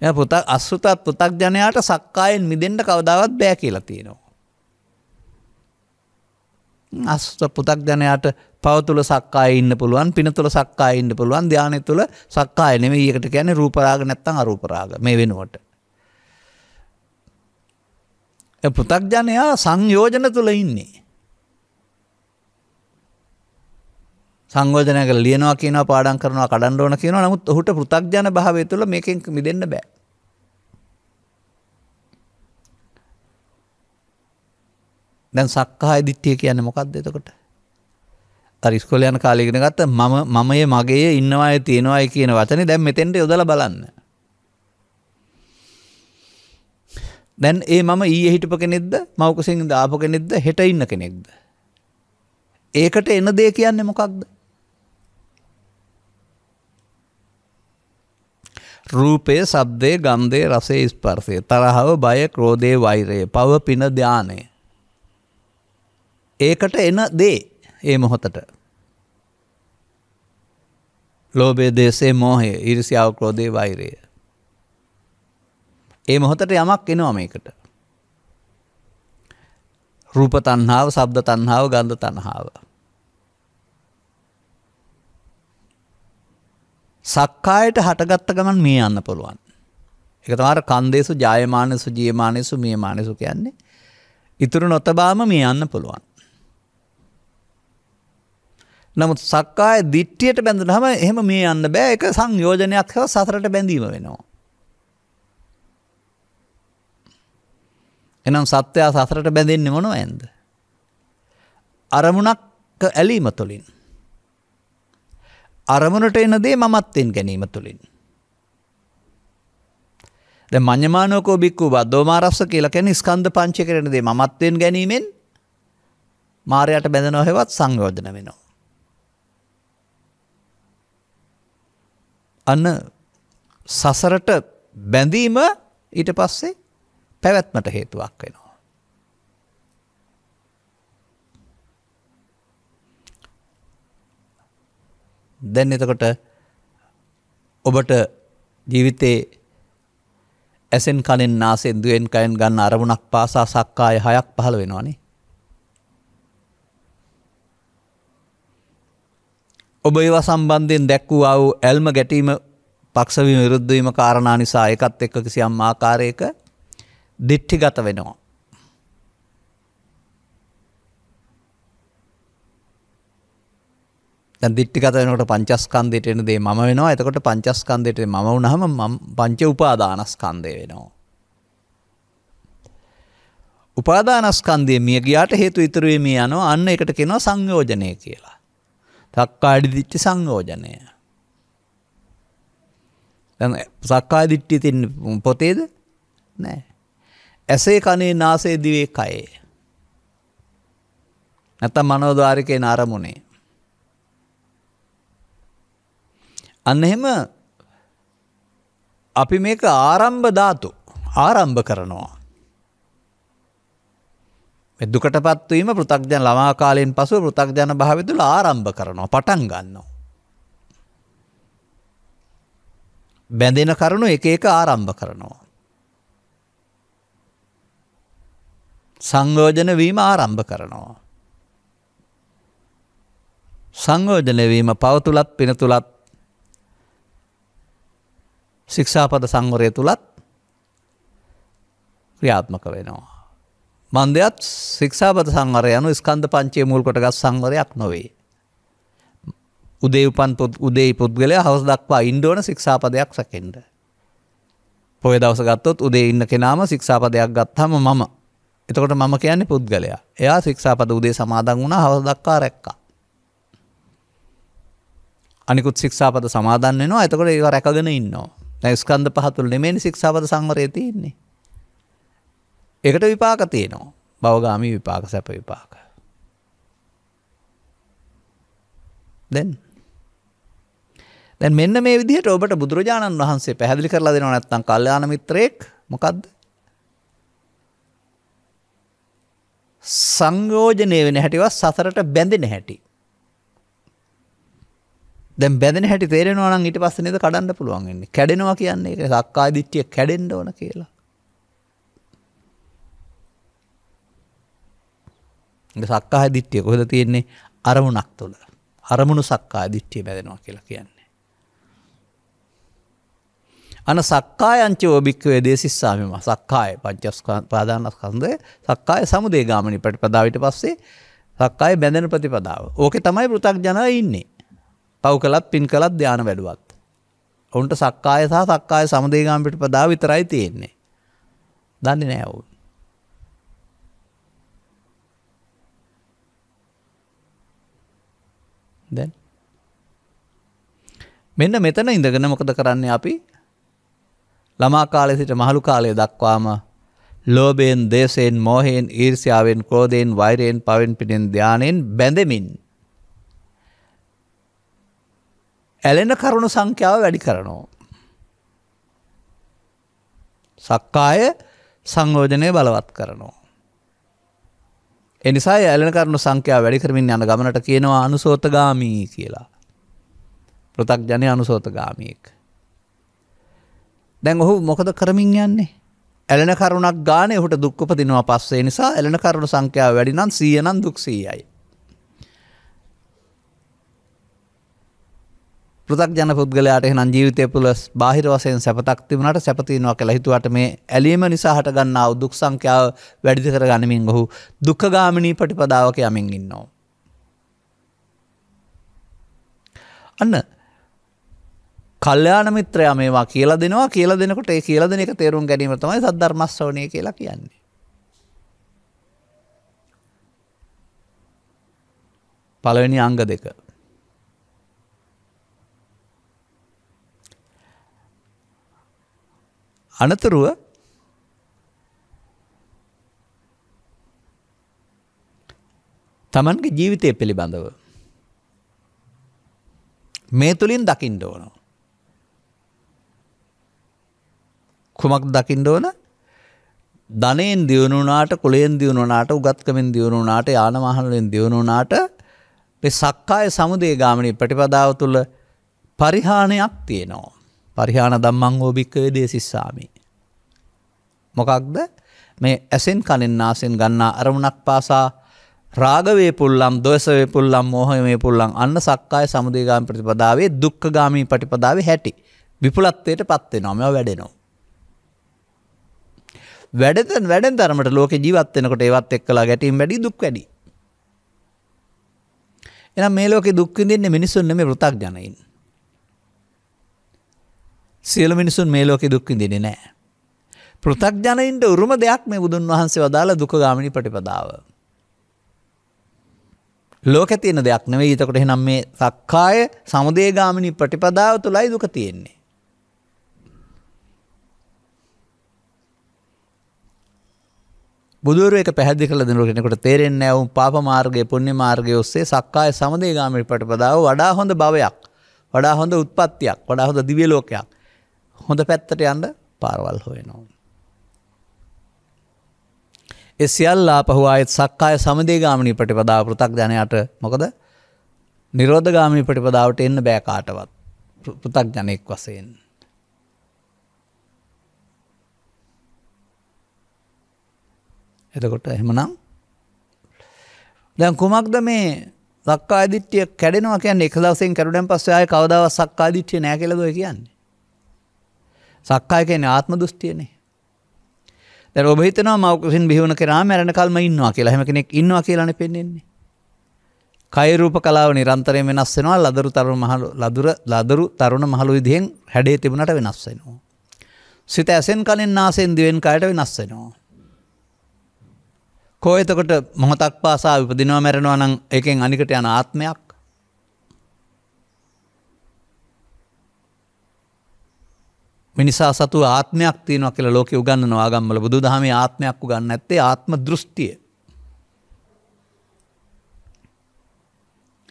එ පුතක් අස්සුතත් පුතක් ජනයාට සක්කායෙන් මිදෙන්ට කවදාවත් බෑ කියලා තියෙනවා. අස්සුත පුතක් ජනයාට පවතුල සක්කාය ඉන්න පුළුවන් පින තුළ සක්කාය ඉන්න පුළුවන් ධානය තුළ සක්කාය නෙමෙයි ඒකට කියන්නේ රූපරාග නැත්තම් අරූපරාග මේ වෙනුවට. ඒ පෘථග්ජනයා සංයෝජන තුළ ඉන්නේ. සංයෝජනයක ලියනවා කියනවා පාඩම් කරනවා කඩන්න ඕන කියනවා නමුත් ඔහුට පෘථග්ජන භාවය තුළ මේකෙන් මිදෙන්න බෑ. දැන් සක්කාය දිට්ඨිය කියන්නේ මොකක්ද එතකොට? රිස්කොල යන කාලයගෙන ගත්ත මම මමය මගේ ඉන්නවාය තියෙනවායි කියන වචන දැම් මෙතෙන්ට යොදල බලන්න. දැන් ඒ මම ඊය හිටප කෙනෙක්ද මවකසින් දාප කෙනෙක්ද හෙට ඉන්න කෙනෙක්ද. ඒකට එන දේ කියන්න මොකක්ද. රූපය සබ්දය ගන්දය රසේ ස්පර්සය තරහව බය ක්‍රෝධය වෛරයේ පව පින ධ්‍යානය. ඒකට එන දේ. ඒ මොහොතට. ලෝබේ දේශේ මෝහය ඉරිසිාව ක්‍රෝදේ වෛරය. ඒ මොහොතට යමක් එනවා මේකට. රූප තන්හාාව සබ්ද තන්හාාව ගන්ධ තන්හාාව. සක්කායට හටගත්ත ගමන් මේ යන්න පුළුවන්. එක තමාර කන්දේසු ජයමානසු ජියමානයසු මියමානයසු කියන්නේ. ඉතුරු නොතබාම මේ යන්න පුළුවන්. නමුත් සක්කාය දිට්ටියට බැඳුනහම එහෙම මේ යන්න බෑ එක සංයෝජනයක් හව සසරට බැඳීම වෙනවා. එනම් සත්‍යයා සසරට බැඳෙන්න්නේ මොනව ඇන්ද. අරමුණක් ඇලීම තුළින්. අරමුණට එන දේ මමත්තෙන් ගැනීම තුළින්. මඥමානකෝ බික්කු බද්දෝමාරස්ස කියලකැන ස්කන්ධ පංචි කරන දේ මත්වෙන් ගැනීමෙන් මාරයට බැඳ නොහෙවත් සංයෝජන වෙනවා. අන්න සසරට බැඳීම ඊට පස්සේ පැවැත්මට හේතුවක් වෙනවා. දැන් එතකොට ඔබට ජීවිතේ ඇසෙන් කනෙන් නාසෙන් දුවෙන් කයෙන් ගන්න අරමුණක් පාසා සක්කාය හයක් පහළ වෙනවානේ ඔබ ඒවා සම්බන්ධයෙන් දැක්වූවා වූ ඇල්ම ගැටීම පක්ෂවි විරුද්ධවීම කාරණා නිසා එකත් එක්ක කිසියම් ආකාරයක දිට්ටිගත වෙනවා. දිට්ටිගත වෙනකට පංචස්කන්දයට එන දේ මම වෙනවා එතකොට පංචස්කන්දයට මම වුණහම පංච උපාදානස්කන්දය වෙනවා. උපාදානස්කන්දය මිය ගියාට හේතු ඉතුරුවේ මේ යනවා අන්න එකට කෙනවා සංයෝජනය කියලා. සක්කාඩි දිච්චි සංයෝජනය. සක්කා දිට්ටි තින් පොතේද නෑ. ඇසේ කනේ නාසේ දිවේ කයේ. නැත මනෝධාරිකය නරමුණේ. අන්න එහෙම අපි මේක ආරම්භ ධාතු ආරම්භ කරනවා. දුකට පත්වීම පෘතක්ජන ළමාකාලයෙන් පසු පෘතක්ජන භාවිතුල ආරම්භ කරනවා පටන් ගන්නවා. බැඳෙන කරුණු එක එක ආරම්භ කරනවා. සංයෝජන වීම ආරම්භ කරනවා. සංයෝජනවීම පවතුලත් පින තුළත් ශික්ෂාපද සංවරය තුළත් ක්‍රියාත්මක වෙනවා. මන්දයත් ශික්ෂාපත සංවර යනු ස්කන්ධ පංචේ මුල් කොටගත් සංවරයක් නොවේ. උදේ උපන් උදේ පුද්ගලය හවස දක්වා ඉන්ඩෝන ශික්ෂාපදයක් සැකෙන්ට. පොය දවස ගත්තොත් උදේ ඉන්න කෙනාම ශික්ෂාපදයක් ගත්හම මම එතකොට මම කියන්නේ පුද්ගලයා එයා ශික්ෂාපද උදේ සමාදන් වුණ හවස දක්වා රැක්කා. අනිකුත් ශික්ෂාපද සමාදන්නවා එතකොට ඒ රැකගෙන ඉන්නවා. ස්කන්ධ පහතුළ නෙමේ ශික්ෂාපද සංවරය තියන්නේ. එකට විපාක තියෙනවා. බවගාමි විපාක සැප විපාක. දැන් දැන් මෙන්න මේ විදිහට ඔබට බුදුරජාණන් වහන්සේ පැහැදිලි කරලා දෙනවා නැත්නම් කල්යාණ මිත්‍රයෙක් මොකද්ද? සංයෝජනය වෙන හැටිවත් සසරට බැඳෙන හැටි. දැන් බැඳෙන හැටි තේරෙනවා නම් ඊට පස්සේ නේද කඩන්න පුළුවන් වෙන්නේ. කැඩෙනවා කියන්නේ ඒක සක්කාය දිට්ඨිය කැඩෙන්න ඕන කියලා. සක්කාය දිට්ටිය කොහද තියෙන්නේ අරමුණක් තුළ අරමුණු සක්කා දිට්ටිය බැදෙනවා කියලා කියන්නේ. අන සක්කායංච ෝභික්වේ දේශිස්සාමම සක්කාය පච්චස් ප්‍රධානස්කන්ද සක්කාය සමුදේ ගාමනි පට පදාවට පස්සේ සක්කාය බැඳෙන ප්‍රතිපදාව ඕක තමයි පෘතක් ජනය ඉන්නේ පව් කලත් පින් කලත් ධ්‍යාන වැඩුවත්. ඔවුන්ට සක්කාය සහ සක්කාය සමුදේගාමිට පදාව විතරයි තියෙන්නේ. දන්නේ නෑ ඔවුන්. දැන් මෙන්න මෙතන ඉඳගෙන මොකද කරන්නේ අපි ළමා කාලේ සිට මහලු කාලය දක්වාම ලෝභයෙන් දේශයෙන් මෝහයෙන් ඊර්ෂ්‍යාවෙන් ක්‍රෝධයෙන් වෛරයෙන් පවෙන් පිටින් ධානයෙන් බැඳෙමින් ඇලෙන කරුණු සංඛ්‍යාව වැඩි කරනවා සක්කාය සංයෝජනය බලවත් කරනවා එනිසා ඇලන කරනු සංඛ්‍යා වැඩිකරමින් යන ගමනට කියනවා අනුසෝතගාමී කියලා. පෘතක්ජනය අනුසෝතගාමියෙක්. දැන් ඔහු මොකද කරමින් යන්නේ. ඇලන කරුණක් ගානය හුට දුක්කපතිනවා පස්සේ නිසා එලන කරුණු සංඛ්‍යාව වැඩිනම් සියනන් දුක්සීයයි. පෘථක්ජන පුද්ගලයාට එහෙනම් ජීවිතය තුළ බාහිර වශයෙන් සැපතක් තිබුණාට සැප තියෙනවා කියලා හිතුවට මේ ඇලීම නිසා හටගන්නා දුක් සංඛ්‍යාව වැඩි කර ගනිමින් ඔහු දුක්ඛගාමිනී ප්‍රතිපදාවක යමින් ඉන්නවා. අන්න කල්්‍යයාන මිත්‍රයා මේවා කියලා දෙනවා කියලා දෙනකොට ඒ කියලා දෙන එක තේරුම් ගැනීම තමයි සද්ධර්මස්වනය කියලා කියන්නේ. පළවෙනි අංග දෙක අනතුරුව තමන්ගේ ජීවිතය පිළිබඳව මේ තුළින් දකිින්ට ඕනෝ. කුමක් දකිින්ට ඕන ධනයෙන් දියුණුනාට කුලයෙන් දියුණුනාට උගත්කමින් දියුණුනාට යානමහනුවෙන් දියුණුනාට සක්කාය සමුදේ ගාමනි ප්‍රටිපදාව තුළ පරිහානයක් තියෙනවා. පරිහාන දම්මං ෝභික්කවේ දේශිස්සාමි. මොකක්ද මේ ඇසෙන් කනෙන් නාසෙන් ගන්නා අරමුණක් පාසා රාගවේ පුල්ලම් දොසවේ පුල්ලම් මෝහමේ පුල්ලන් අන්න සක්කාය සමුදේගාම ප්‍රතිපදාවේ දුක්කගාමී පටිපදාවේ හැටි විපුලත්වයට පත්වෙනවා මෙ වැඩෙනවා. වැඩතන් වැඩෙන් තරමට ලෝක ජීවත්වෙනකොට ඒවත් එක්කලා ගැටීම් වැඩි දුක් වැඩි. එනම් මේ ලෝකෙ දුක්විඳන්නේ මිනිසුන් නෙමෙයි පෘථග්ජනයින්. සියල මිනිසුන් මේ ලෝකෙ දුක්විඳිනි නෑ. පෘථක්ජනයින්ට උරුම දෙයක් මේ බුදුන් වහන්සේ වදාළ දුකගාමිණි පටිපදාව. ලෝක තියෙන දෙයක් නෙවෙයි ඊතකොට එහෙනම් මේ සක්කාය සමුදේගාමිනී ප්‍රතිපදාව තුලයි දුක තියෙන්නේ. බුදුරුව එක පැහැදිලි කරලා දෙනකොට කෙනෙකුට තේරෙන්නේ නැහැ වුන් පාප මාර්ගයේ පුණ්‍ය මාර්ගයේ ඔස්සේ සක්කාය සමුදේගාමිනී ප්‍රතිපදාව වඩා හොඳ භවයක්, වඩා හොඳ උත්පත්තියක්, වඩා හොඳ දිව්‍ය ලෝකයක්, හොඳ පැත්තට යන්න පාරවල් හොයනවා. ඒ සියල්ල ආපහු ආයෙත් සක්කාය සමදේ ගාමිනී ප්‍රතිපදාව පෘථග්ජනයාට මොකද? නිරෝධ ගාමිනී ප්‍රතිපදාවට එන්න බෑ කාටවත්. පෘථග්ජනෙක් වශයෙන්. එතකොට එහෙමනම් දැන් කුමක්ද මේ සක්කාය දිට්ඨිය කැඩෙනවා කියන්නේ එක දවසෙන් කැඩුණන් පස්සේ ආයෙ කවදාවත් සක්කාය දිට්ඨිය නැහැ කියලාද ඔය කියන්නේ? සක්කාය කියන්නේ ආත්ම දෘෂ්ටියනේ. දැන් ඔබ හිතනවා මව කුසින් බිහි වුණ කෙනා මැරෙන කල්ම ඉන්නවා කියලා. එහෙම කෙනෙක් ඉන්නවා කියලානේ පෙන්වන්නේ. කය රූප කලාව නිරන්තරයෙන් වෙනස් වෙනවා. ලදරු තරුණ මහලු ලදරු ලදරු තරුණ මහලු විදිහෙන් හැඩේ තිබුණට වෙනස් වෙනවා. සිත ඇසෙන් කනෙන් නාසෙන් දිවෙන් කයට වෙනස් වෙනවා. කෝ එතකොට මොහොතක් පාසා විපදිනවා මැරෙනවා නම් එකෙන් අනිකට යන ආත්මයක් මිනිසා සතු ආත්මයක් තියෙනවා කියලා ලෝක උගන්න නවාගම්මල බුදු දහමේ ආත්මයක් උගන්න ඇත්තේ ආත්ම දෘෂ්ටිය.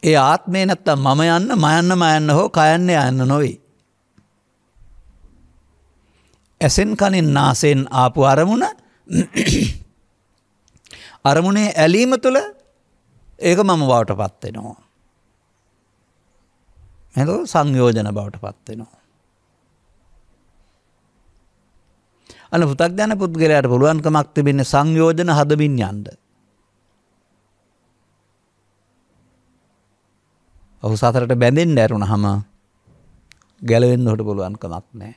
ඒ ආත්මේ නැත්තම් මම යන්න මයන්න මයන්න හෝ කයන්න යන්න නොවේ. ඇසෙන් කනින් නාසයෙන් ආපු අරමුණ අරමුණේ ඇලීම තුළ ඒක මම බවට පත්වෙනවා. හැඳ සංයෝජන බවට පත්වෙනවා. අන්න පෘථග්ජන පුද්ගලයාට පුළුවන්කමක් තිබෙන්නේ සංයෝජන හදමින් යන්න. ඔහු සතරට බැඳෙන්න ඇරුණහම ගැලවෙන්න හොට පුළුවන්කමක් නෑ.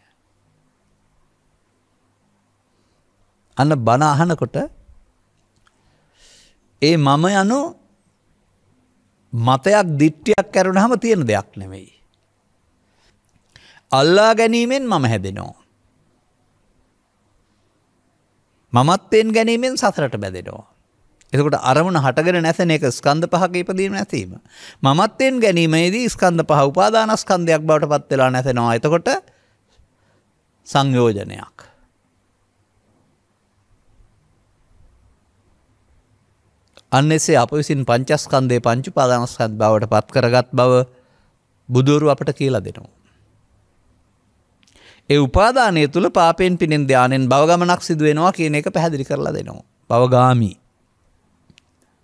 අන්න බණ අහනකොට ඒ මම යනු මතයක් දිට්ටියක් කැරුණහම තියෙන දෙයක් නෙවෙයි. අල්ලා ගැනීමෙන් මම හැදෙනෝ. මමත්වයෙන් ගැනීමෙන් සසරට බැදෙනවා. එතකොට අරමුණ හටගෙන නැසන එක ස්කන්ධ පහක ඉපදීම නැසීම. මමත්වයෙන් ගැනීමේදී ස්කන්ධ පහ උපාදානස්කන්ධයක් බවට පත් වෙලා නැසෙනවා. එතකොට සංයෝජනයක්. අන්න එසේ අප විසින් පංචස්කන්ධයේ පංච උපාදානස්කන්ධ බවට පත් කරගත් බව බුදුවරු අපට කියලා දෙනවා. ඒ උපාදානය තුළ පාපයෙන් පිනෙන් ධ්‍යානෙන් බවගමනක් සිදුවෙනවා කියන එක පැහැදිලි කරලා දෙනවා. බවගාමී.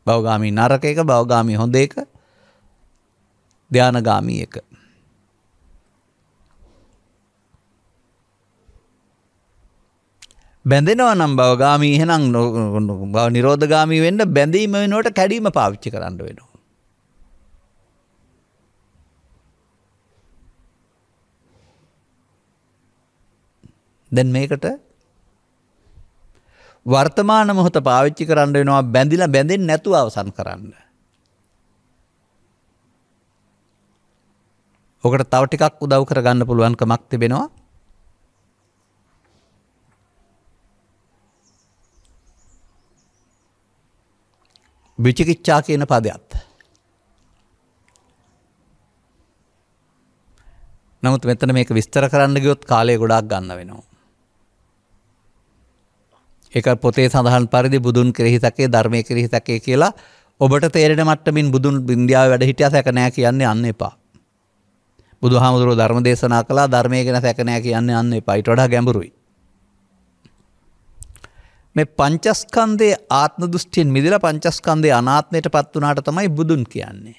බවගාමී නරක එක බවගාමී හොඳ එක ධ්‍යානගාමී එක. බැඳෙනවා නම් බවගාමී එහෙනම් බව නිරෝධගාමී වෙන්න බැඳීම වෙනුවට කැඩීම පාවිච්චි කරන්න වෙනවා. දැන් මේකට වර්තමාන මොහොත පාවිච්චි කරන්න වෙනවා බැඳිලා බැඳෙන්නේ නැතුව අවසන් කරන්න. ඔකට තව ටිකක් උදව් කරගන්න පුළුවන්කමක් තිබෙනවා. විචිකිච්ඡා කියන පදයත්. නමුත් මෙතන මේක විස්තර කරන්න ගියොත් කාලය ගොඩාක් ගන්න වෙනවා. එක පොතේ සඳහන් පරිදි බුදුන් කෙරෙහි තකේ ධර්මය කෙරෙහි තකේ කියලා ඔබට තේරෙන මට්ටමින් බුදුන් බින්දියාව වැඩහිටිය සැකනෑ කියන්නේ අන්න එපා. බුදු හාමුදුරුව ධර්ම දේශනා කලා ධර්මය ගෙන සැකනෑ කියන්නේ අන්න එපයිට වඩා ගැඹුරුයි. මේ පංචස්කන්දේ ආත්ම දුෘෂ්ටියෙන් මිදිල පංචස්කන්දේ අනාත්මයට පත් වනාට තමයි බුදුන් කියන්නේ.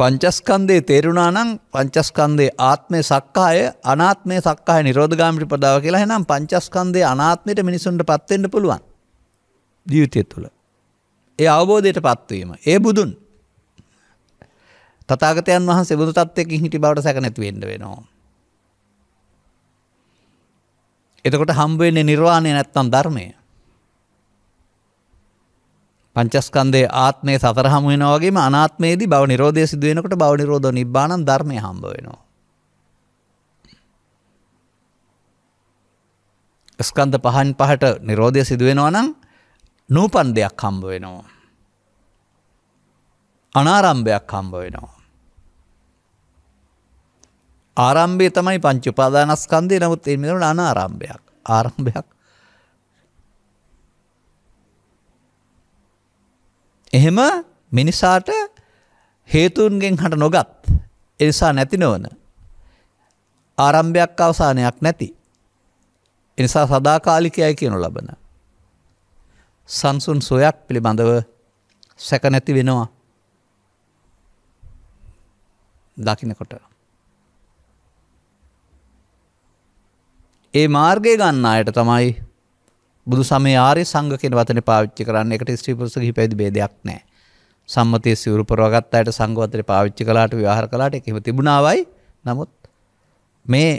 පංචස්කන්දේ තේරුණා නම් පංචස්කන්දේ ආත්මය සක්කාය අනාත්මය සක්කාය නිරෝධගාමිටි ප්‍රදාව කියලා එහෙනම් පංචස්කන්දේ අනාත්මයට මිනිසුන්ට පත් වෙන්න පුළුවන් ජීවිතය තුළ. ඒ අවබෝධයට පත්වීම. ඒ බුදුන්. තථාගතයන් වහන්සේ බුදු තත්ත්වයකින් හිටි බවට සැක නැති වෙන්න වෙනවා. එතකොට හම්බ වෙන්නේ නිර්වාණය නැත්තම් ධර්මය. පංචස්කන්දේ ආත්මය සතර හමු වෙනවා වගේම අනාත්මයේදී භව නිරෝධය සිදු වෙනකොට භව නිරෝධෝ නිබ්බාණං ධර්මය හම්බ වෙනවා. ස්කන්ධ පහන් පහට නිරෝධය සිදු වෙනවා නම් නූපන් දෙයක් හම්බ වෙනවා. අනාරම්භයක් හම්බ වෙනවා. ආරම්භය තමයි පංච උපාදානස්කන්ධය නමුත් එමිනට අනාරම්භයක් ආරම්භයක් එහෙම මිනිසාට හේතුන්ගෙන් හට නොගත් එනිසා නැති නොවන ආරම්භයක් අවසානයක් නැති එනිසා සදාකාලිකයයි කියනු ලබන සංසුන් සොයක් පිළිබඳව සැක නැති වෙනවා දකිනකොට ඒ මාර්ගය ගන්න අයට තමයි බුදු සමේ ආර්ය සංඝ කියන වචනේ පාවිච්චි කරන්නේ එකට ස්ත්‍රී පුරුෂ කිහිපෙදි ભેදයක් නැහැ. සම්මතිය සිවුරු පරවගත්ත අයට සංඝ වචනේ පාවිච්චි කළාට විවාහර කළාට ඒක එහෙම තිබුණාවයි. නමුත් මේ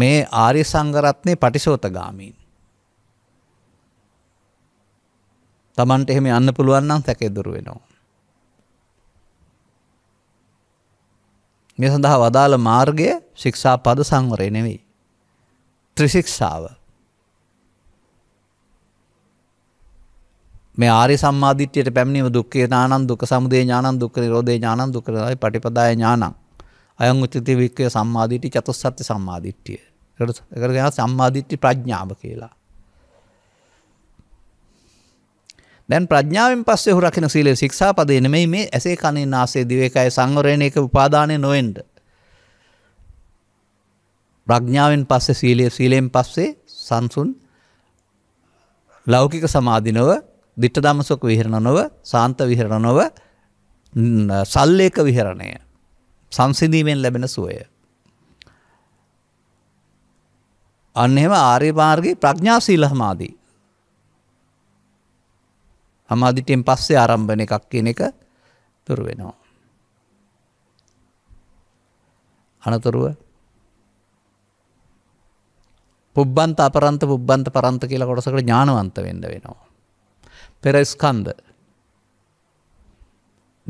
මේ ආර්ය සංඝ රත්නේ පටිසෝතගාමීන්. Tamanට එහෙම යන්න පුළුවන් නම් සැකෙදුරු වෙනවා. මේ සඳහා වදාළ මාර්ගය ශික්ෂා පද සංවරය නෙවෙයි. ත්‍රිශික්ෂාව මේ ආර්ය සම්මාදිට්ඨියට පැමිණීම දුක්ඛේ ඥානං දුක්ඛ සමුදය ඥානං දුක්ඛ නිරෝධේ ඥානං දුක්ඛ නිරෝධේ පටිපදාය ඥානං අයං උච්චති වික්ඛේ සම්මාදිට්ඨි චතුස්සත්‍ය සම්මාදිට්ඨිය ඒකට ඒකට සම්මාදිට්ඨි ප්‍රඥාව කියලා දැන් ප්‍රඥාවෙන් පස්සේ හු රකින්න සීලය ශික්ෂාපදේ නෙමෙයි මේ ඇසේ කනේ නාසයේ දිවේකය සංවරයෙන් එක උපාදානෙ නොවෙන්න ප්‍රඥාවෙන් පස්සේ සීලය සීලයෙන් පස්සේ සංසුන් ලෞකික සමාධිනව දිට්ඨ ධම්මසෝක විහරණ නොව සාන්ත විහරණ නොව සල්ලේක විහරණය සංසිඳීමෙන් ලැබෙන සුවය අන්න එහෙම ආර්ය මාර්ගයේ ප්‍රඥා සීල සමාධි සමාධියෙන් පස්සේ ආරම්භන එකක් කියන එක දුර වෙනවා අනතුරුව පුබ්බන්ත අපරන්ත පුබ්බන්ත පරන්ත කියලා කොටසකට ඥානවන්ත වෙන්න වෙනවා පෙරස්කන්ද.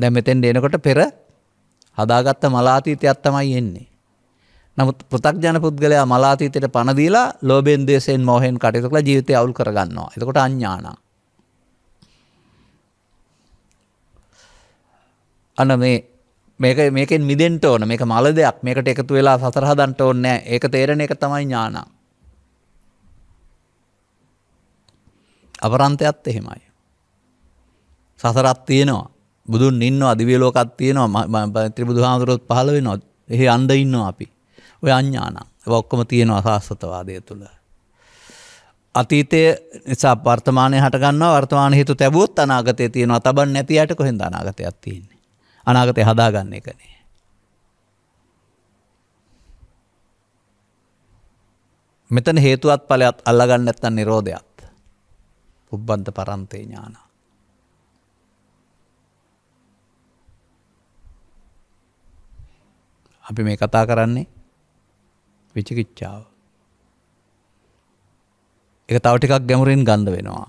දැ මෙතෙන්ට එනකොට පෙර හදාගත්ත මලාතීතයක් තමයි එන්නේ. නමුත් පෘතක්ජන පුද්ගලයා මලාතීතයට පණදීලා ලෝබෙන් දේසයෙන් මොහෙන් කටයුතුකළ ජීවිතය අවුල් කරගන්නවා එතකොට අඥාන. අන මේ මේක මේකෙන් මිදෙන්ට ඕන මේක මල දෙයක් මේකට එකතු වෙලා සතරහදන්ට ඕන්න ඒක තේරණ එක තමයි ඥාන. අපරන්තයත් එහෙමයි. සසරත් තියෙනවා බුදුන් ඉන්න අධිවියලෝකත් තියෙනවා ත්‍රිබුදු හාමුදුරුවොත් පහළ වෙනවා එහෙ අන්ඩ ඉන්නවා අපි ඔය අඥ්ඥාන ඔක්කොම තියෙනවා ශාස්තවාදය තුළ. අතීතය නිසා පර්තමානය හටගන්න වර්තමාන හිතු තැබුත් අනාගතය තියෙනවා තබන් නැතියට කොහෙද අනාගතයක් තියන්නේ අනාගතය හදාගන්න එකනේ. මෙතන හේතුවත් පලයත් අල්ලගන්න ඇත්තන් නිරෝධයත් පුබ්බන්ත පරන්තේ ඥාන. අපි මේ කතා කරන්නේ විචිකිච්චාව. එක තව ටිකක් ගැමුරින් ගන්ධ වෙනවා.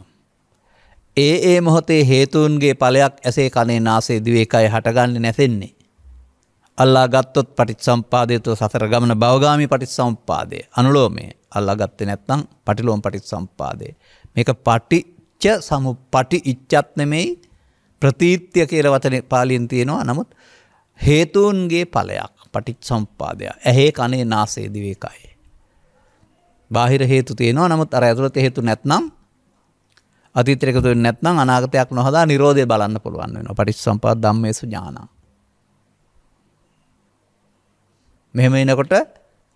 ඒ ඒ මොහොතේ හේතුන්ගේ පලයක් ඇසේ කනේ නාසේ දිව එකයි හටගන්න නැසෙන්නේ. අල්ලා ගත්තොත් පටිත් සම්පාදයතු සසර ගමන බවගාමි පටිත් සම්පාදය අනුලෝමේ අල්ලා ගත්තේ නැත්නම් පටිලෝම් පටිත් සම්පාදය. මේක පටිච්ච සමු පටි ඉච්චත් නෙමෙයි ප්‍රතීත්‍ය කියල වතන පාලින් තියෙනවා නමුත් හේතුන්ගේ පලයක්. පටිච් සම්පාදය ඇහේ කනේ නාසේ දිවේකයි. බාහිර හේතු තියෙනවා නමුත් අර ඇතුළත හේතු නැත්නම් අතීතයකතු නැත්නම් අනාගතයක් නොහදා නිරෝධය බලන්න පුළුවන් වෙනවා පටිච්ච සම්පදා ධම්මේසු ඥානං මෙහෙම එනකොට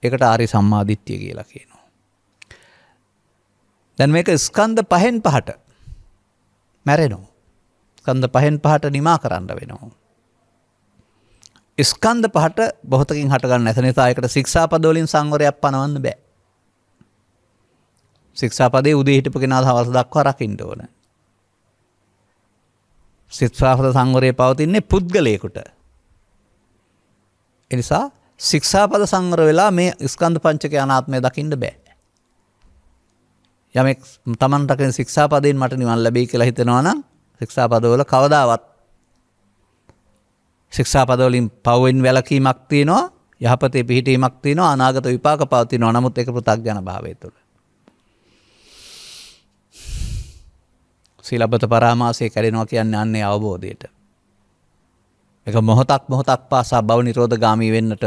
ඒකට ආරි සම්මාදිට්ඨිය කියලා කියනවා දැන් මේක ස්කන්ධ පහෙන් පහට මැරෙනවා ස්කන්ධ පහෙන් පහට නිමා කරන්න වෙනවා ස්කන්ධ පහට බොහොතකින් හටගන්න ඇත නිසා ඒකට ශික්ෂාපද වලින් සංවරයක් පනවන්න බෑ. ශික්ෂාපදේ උදේ හිටපු කෙනා හවස දක්වා රකින්න ඕන. ශික්ෂාපද සංවරය පවතින්නේ පුද්ගලයෙකුට. එනිසා ශික්ෂාපද සංවර වෙලා මේ ස්කන්ධ පංචක අනාත්මය දකින්න බෑ. යමෙක් තමන්ටකින් ශික්ෂාපදයෙන් මට නිවන් ලැබෙයි කියලා හිතනවා නම් ශික්ෂාපදවල කවදාවත් ශික්ෂාපදවලින් පවෙන් වැලකීමක් තියනවා යහපතේ පිහිටීමක් තියනවා අනාගත විපාක පවතිනවා නමුත් එක පෘතක් ජන භාවය තුළ. සිලබත පරාමාසය කැරෙනවා කියන්න අන්නේ අවබෝධයට. එක මොහොතක් මොහොතක් පාසා බව නිරෝධ ගාමී වෙන්නට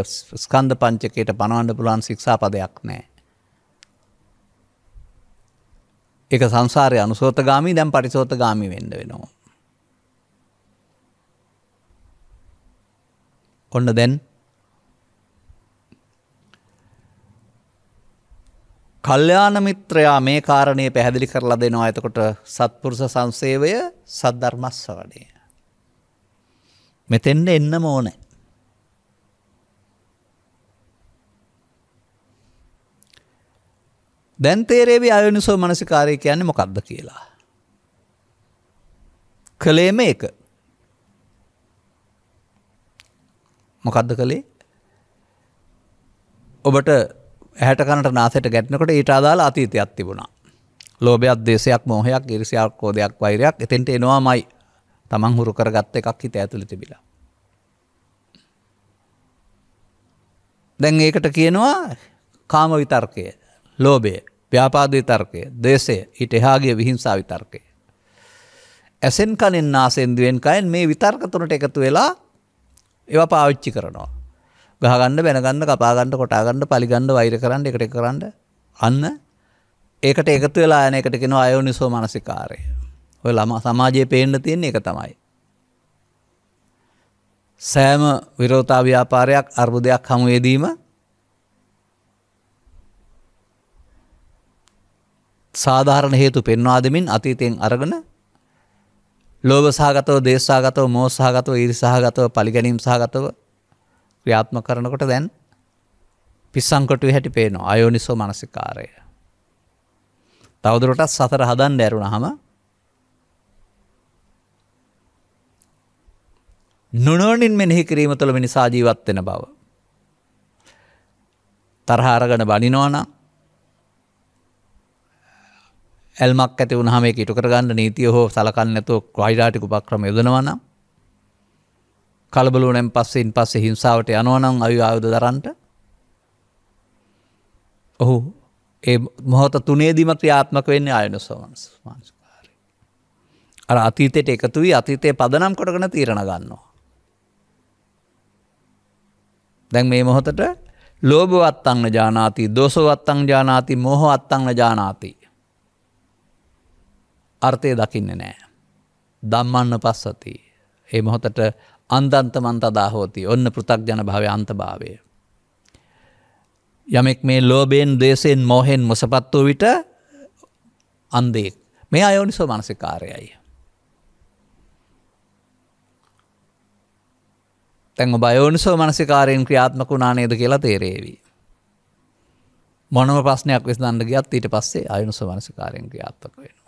ස්කන්ධ පංචකයට පනවන්න පුළන් ශික්ෂාපදයක් නෑ. එක සංසාරය අනුසෝත ගාමී දැම් පරිසෝත ගාමි වෙන්න වෙනවා. ඔන්න දැන් කල්්‍යාන මිත්‍රයා මේ කාරණය පැහැදිලි කරලා දෙනවා ඇතකොට සත්පුරුෂ සංසේවය සද්ධර්මස්ස වඩේ. මෙතෙන්ට එන්නම ඕනෑ. දැන් තේරේවි අයනිසෝ මනසිකාරය කියන්නේ මොකක්ද කියලා. කළේම එක මොකක්ද කළේ ඔබට ඇහැට කනට නාසයට ගැටනකොට ඊට අදාලා අතීතයක් තිබුණා. ලෝභයක් දේශයක් මෝහයක් ඉරිසියක් කෝදයක් වෛරයක් එතෙන්ට එනවාමයි තමන් හුරු කරගත්ත එකක් හිත ඇතුළේ තිබිලා. දැන් ඒකට කියනවා කාම විතර්කය, ලෝභය, ව්‍යාපාද විතර්කය, දේශය, ඊට එහා ගිය විහිංසාව විතර්කය. ඇසෙන් කනෙන් නාසෙන් දිවෙන් කයෙන් මේ විතර්ක තුනට එකතු වෙලා ඒවා පාවිච්චි කරනවා. ගහගන්න බැනගන්න කපාගන්න කොටාගන්න පලිගන්න වෛර කරන්න එකට කරන්න අන්න ඒකට එකතු වෙලා යන එකට කෙන අයෝනිසෝ මනසිකාරය. ඔය ළම සමාජයේ පේන්න තියෙන එක තමයි. සෑම විරෝතා ව්‍යාපාරයක් අර්බුදයක් හමුවේදීම සාධාරණ හේතු පෙන්වා දෙමින් අතීතයෙන් අරගෙන ලෝභ සහගතව, දේශ සහගතව, මෝහ සහගතව, ඊර්ෂ සහගතව, පරිගැනීම් සහගතව ක්‍රියාත්මක කරනකොට දැන් පිස්සන් කොටුවේ හැටි පේනවා. අයෝනිසෝ මනසිකාරය. තවදුරටත් සතර හදන්න ඇරුණාම නොනොනින් මෙනෙහි කිරීම තුළ මිනිසා ජීවත් වෙන බව. තරහ අරගෙන බනිනවනම් ඇල්මක් ඇති වුණහම මේ ඉටු කරගන්න නීතිය හෝ සලකන්න නැතුව ක්‍රයිඩාටික උපක්‍රම යොදනවා නම් කලබලුවෙන් පස්සෙන් පස්සේ හිංසාවට යනවා නම් අයු ආයුධ දරන්නට ඔහු ඒ මොහොත තුනේදීම ක්‍රියාත්මක වෙන්නේ ආයනසෝමනස් මානසිකාරය. අර අතීතයට එකතු වී අතීතයේ පදනම් කොටගෙන තීරණ ගන්නවා. දැන් මේ මොහොතට ලෝභවත්තං ජානාති, දෝසවත්තං ජානාති, මෝහවත්තං ජානාති. අර්ථය දකින්න නෑ. දම්මන්න පස්සති. ඒ මොහොතට අන්දන්තමන්ත අදාහෝති ඔන්න පෘතක් ජන භාව අන්තභාවය. යමෙක් මේ ලෝබයෙන් දේශයෙන් මෝහෙන් මොසපත් වූ විට අන්දෙක් මේ අයෝනිසෝ මනසිකාරයයි. තැන් බයෝනිසෝ මනසිකාරයෙන් ක්‍රියාත්මක නානේද කියලා තේරේවී. මොනම ප්‍රශ්නයක් විස්දන්න ගත් ඊට පස්සේ අයුනිසෝ මනසිකාරයෙන් ක්‍රියාත්මක වෙන.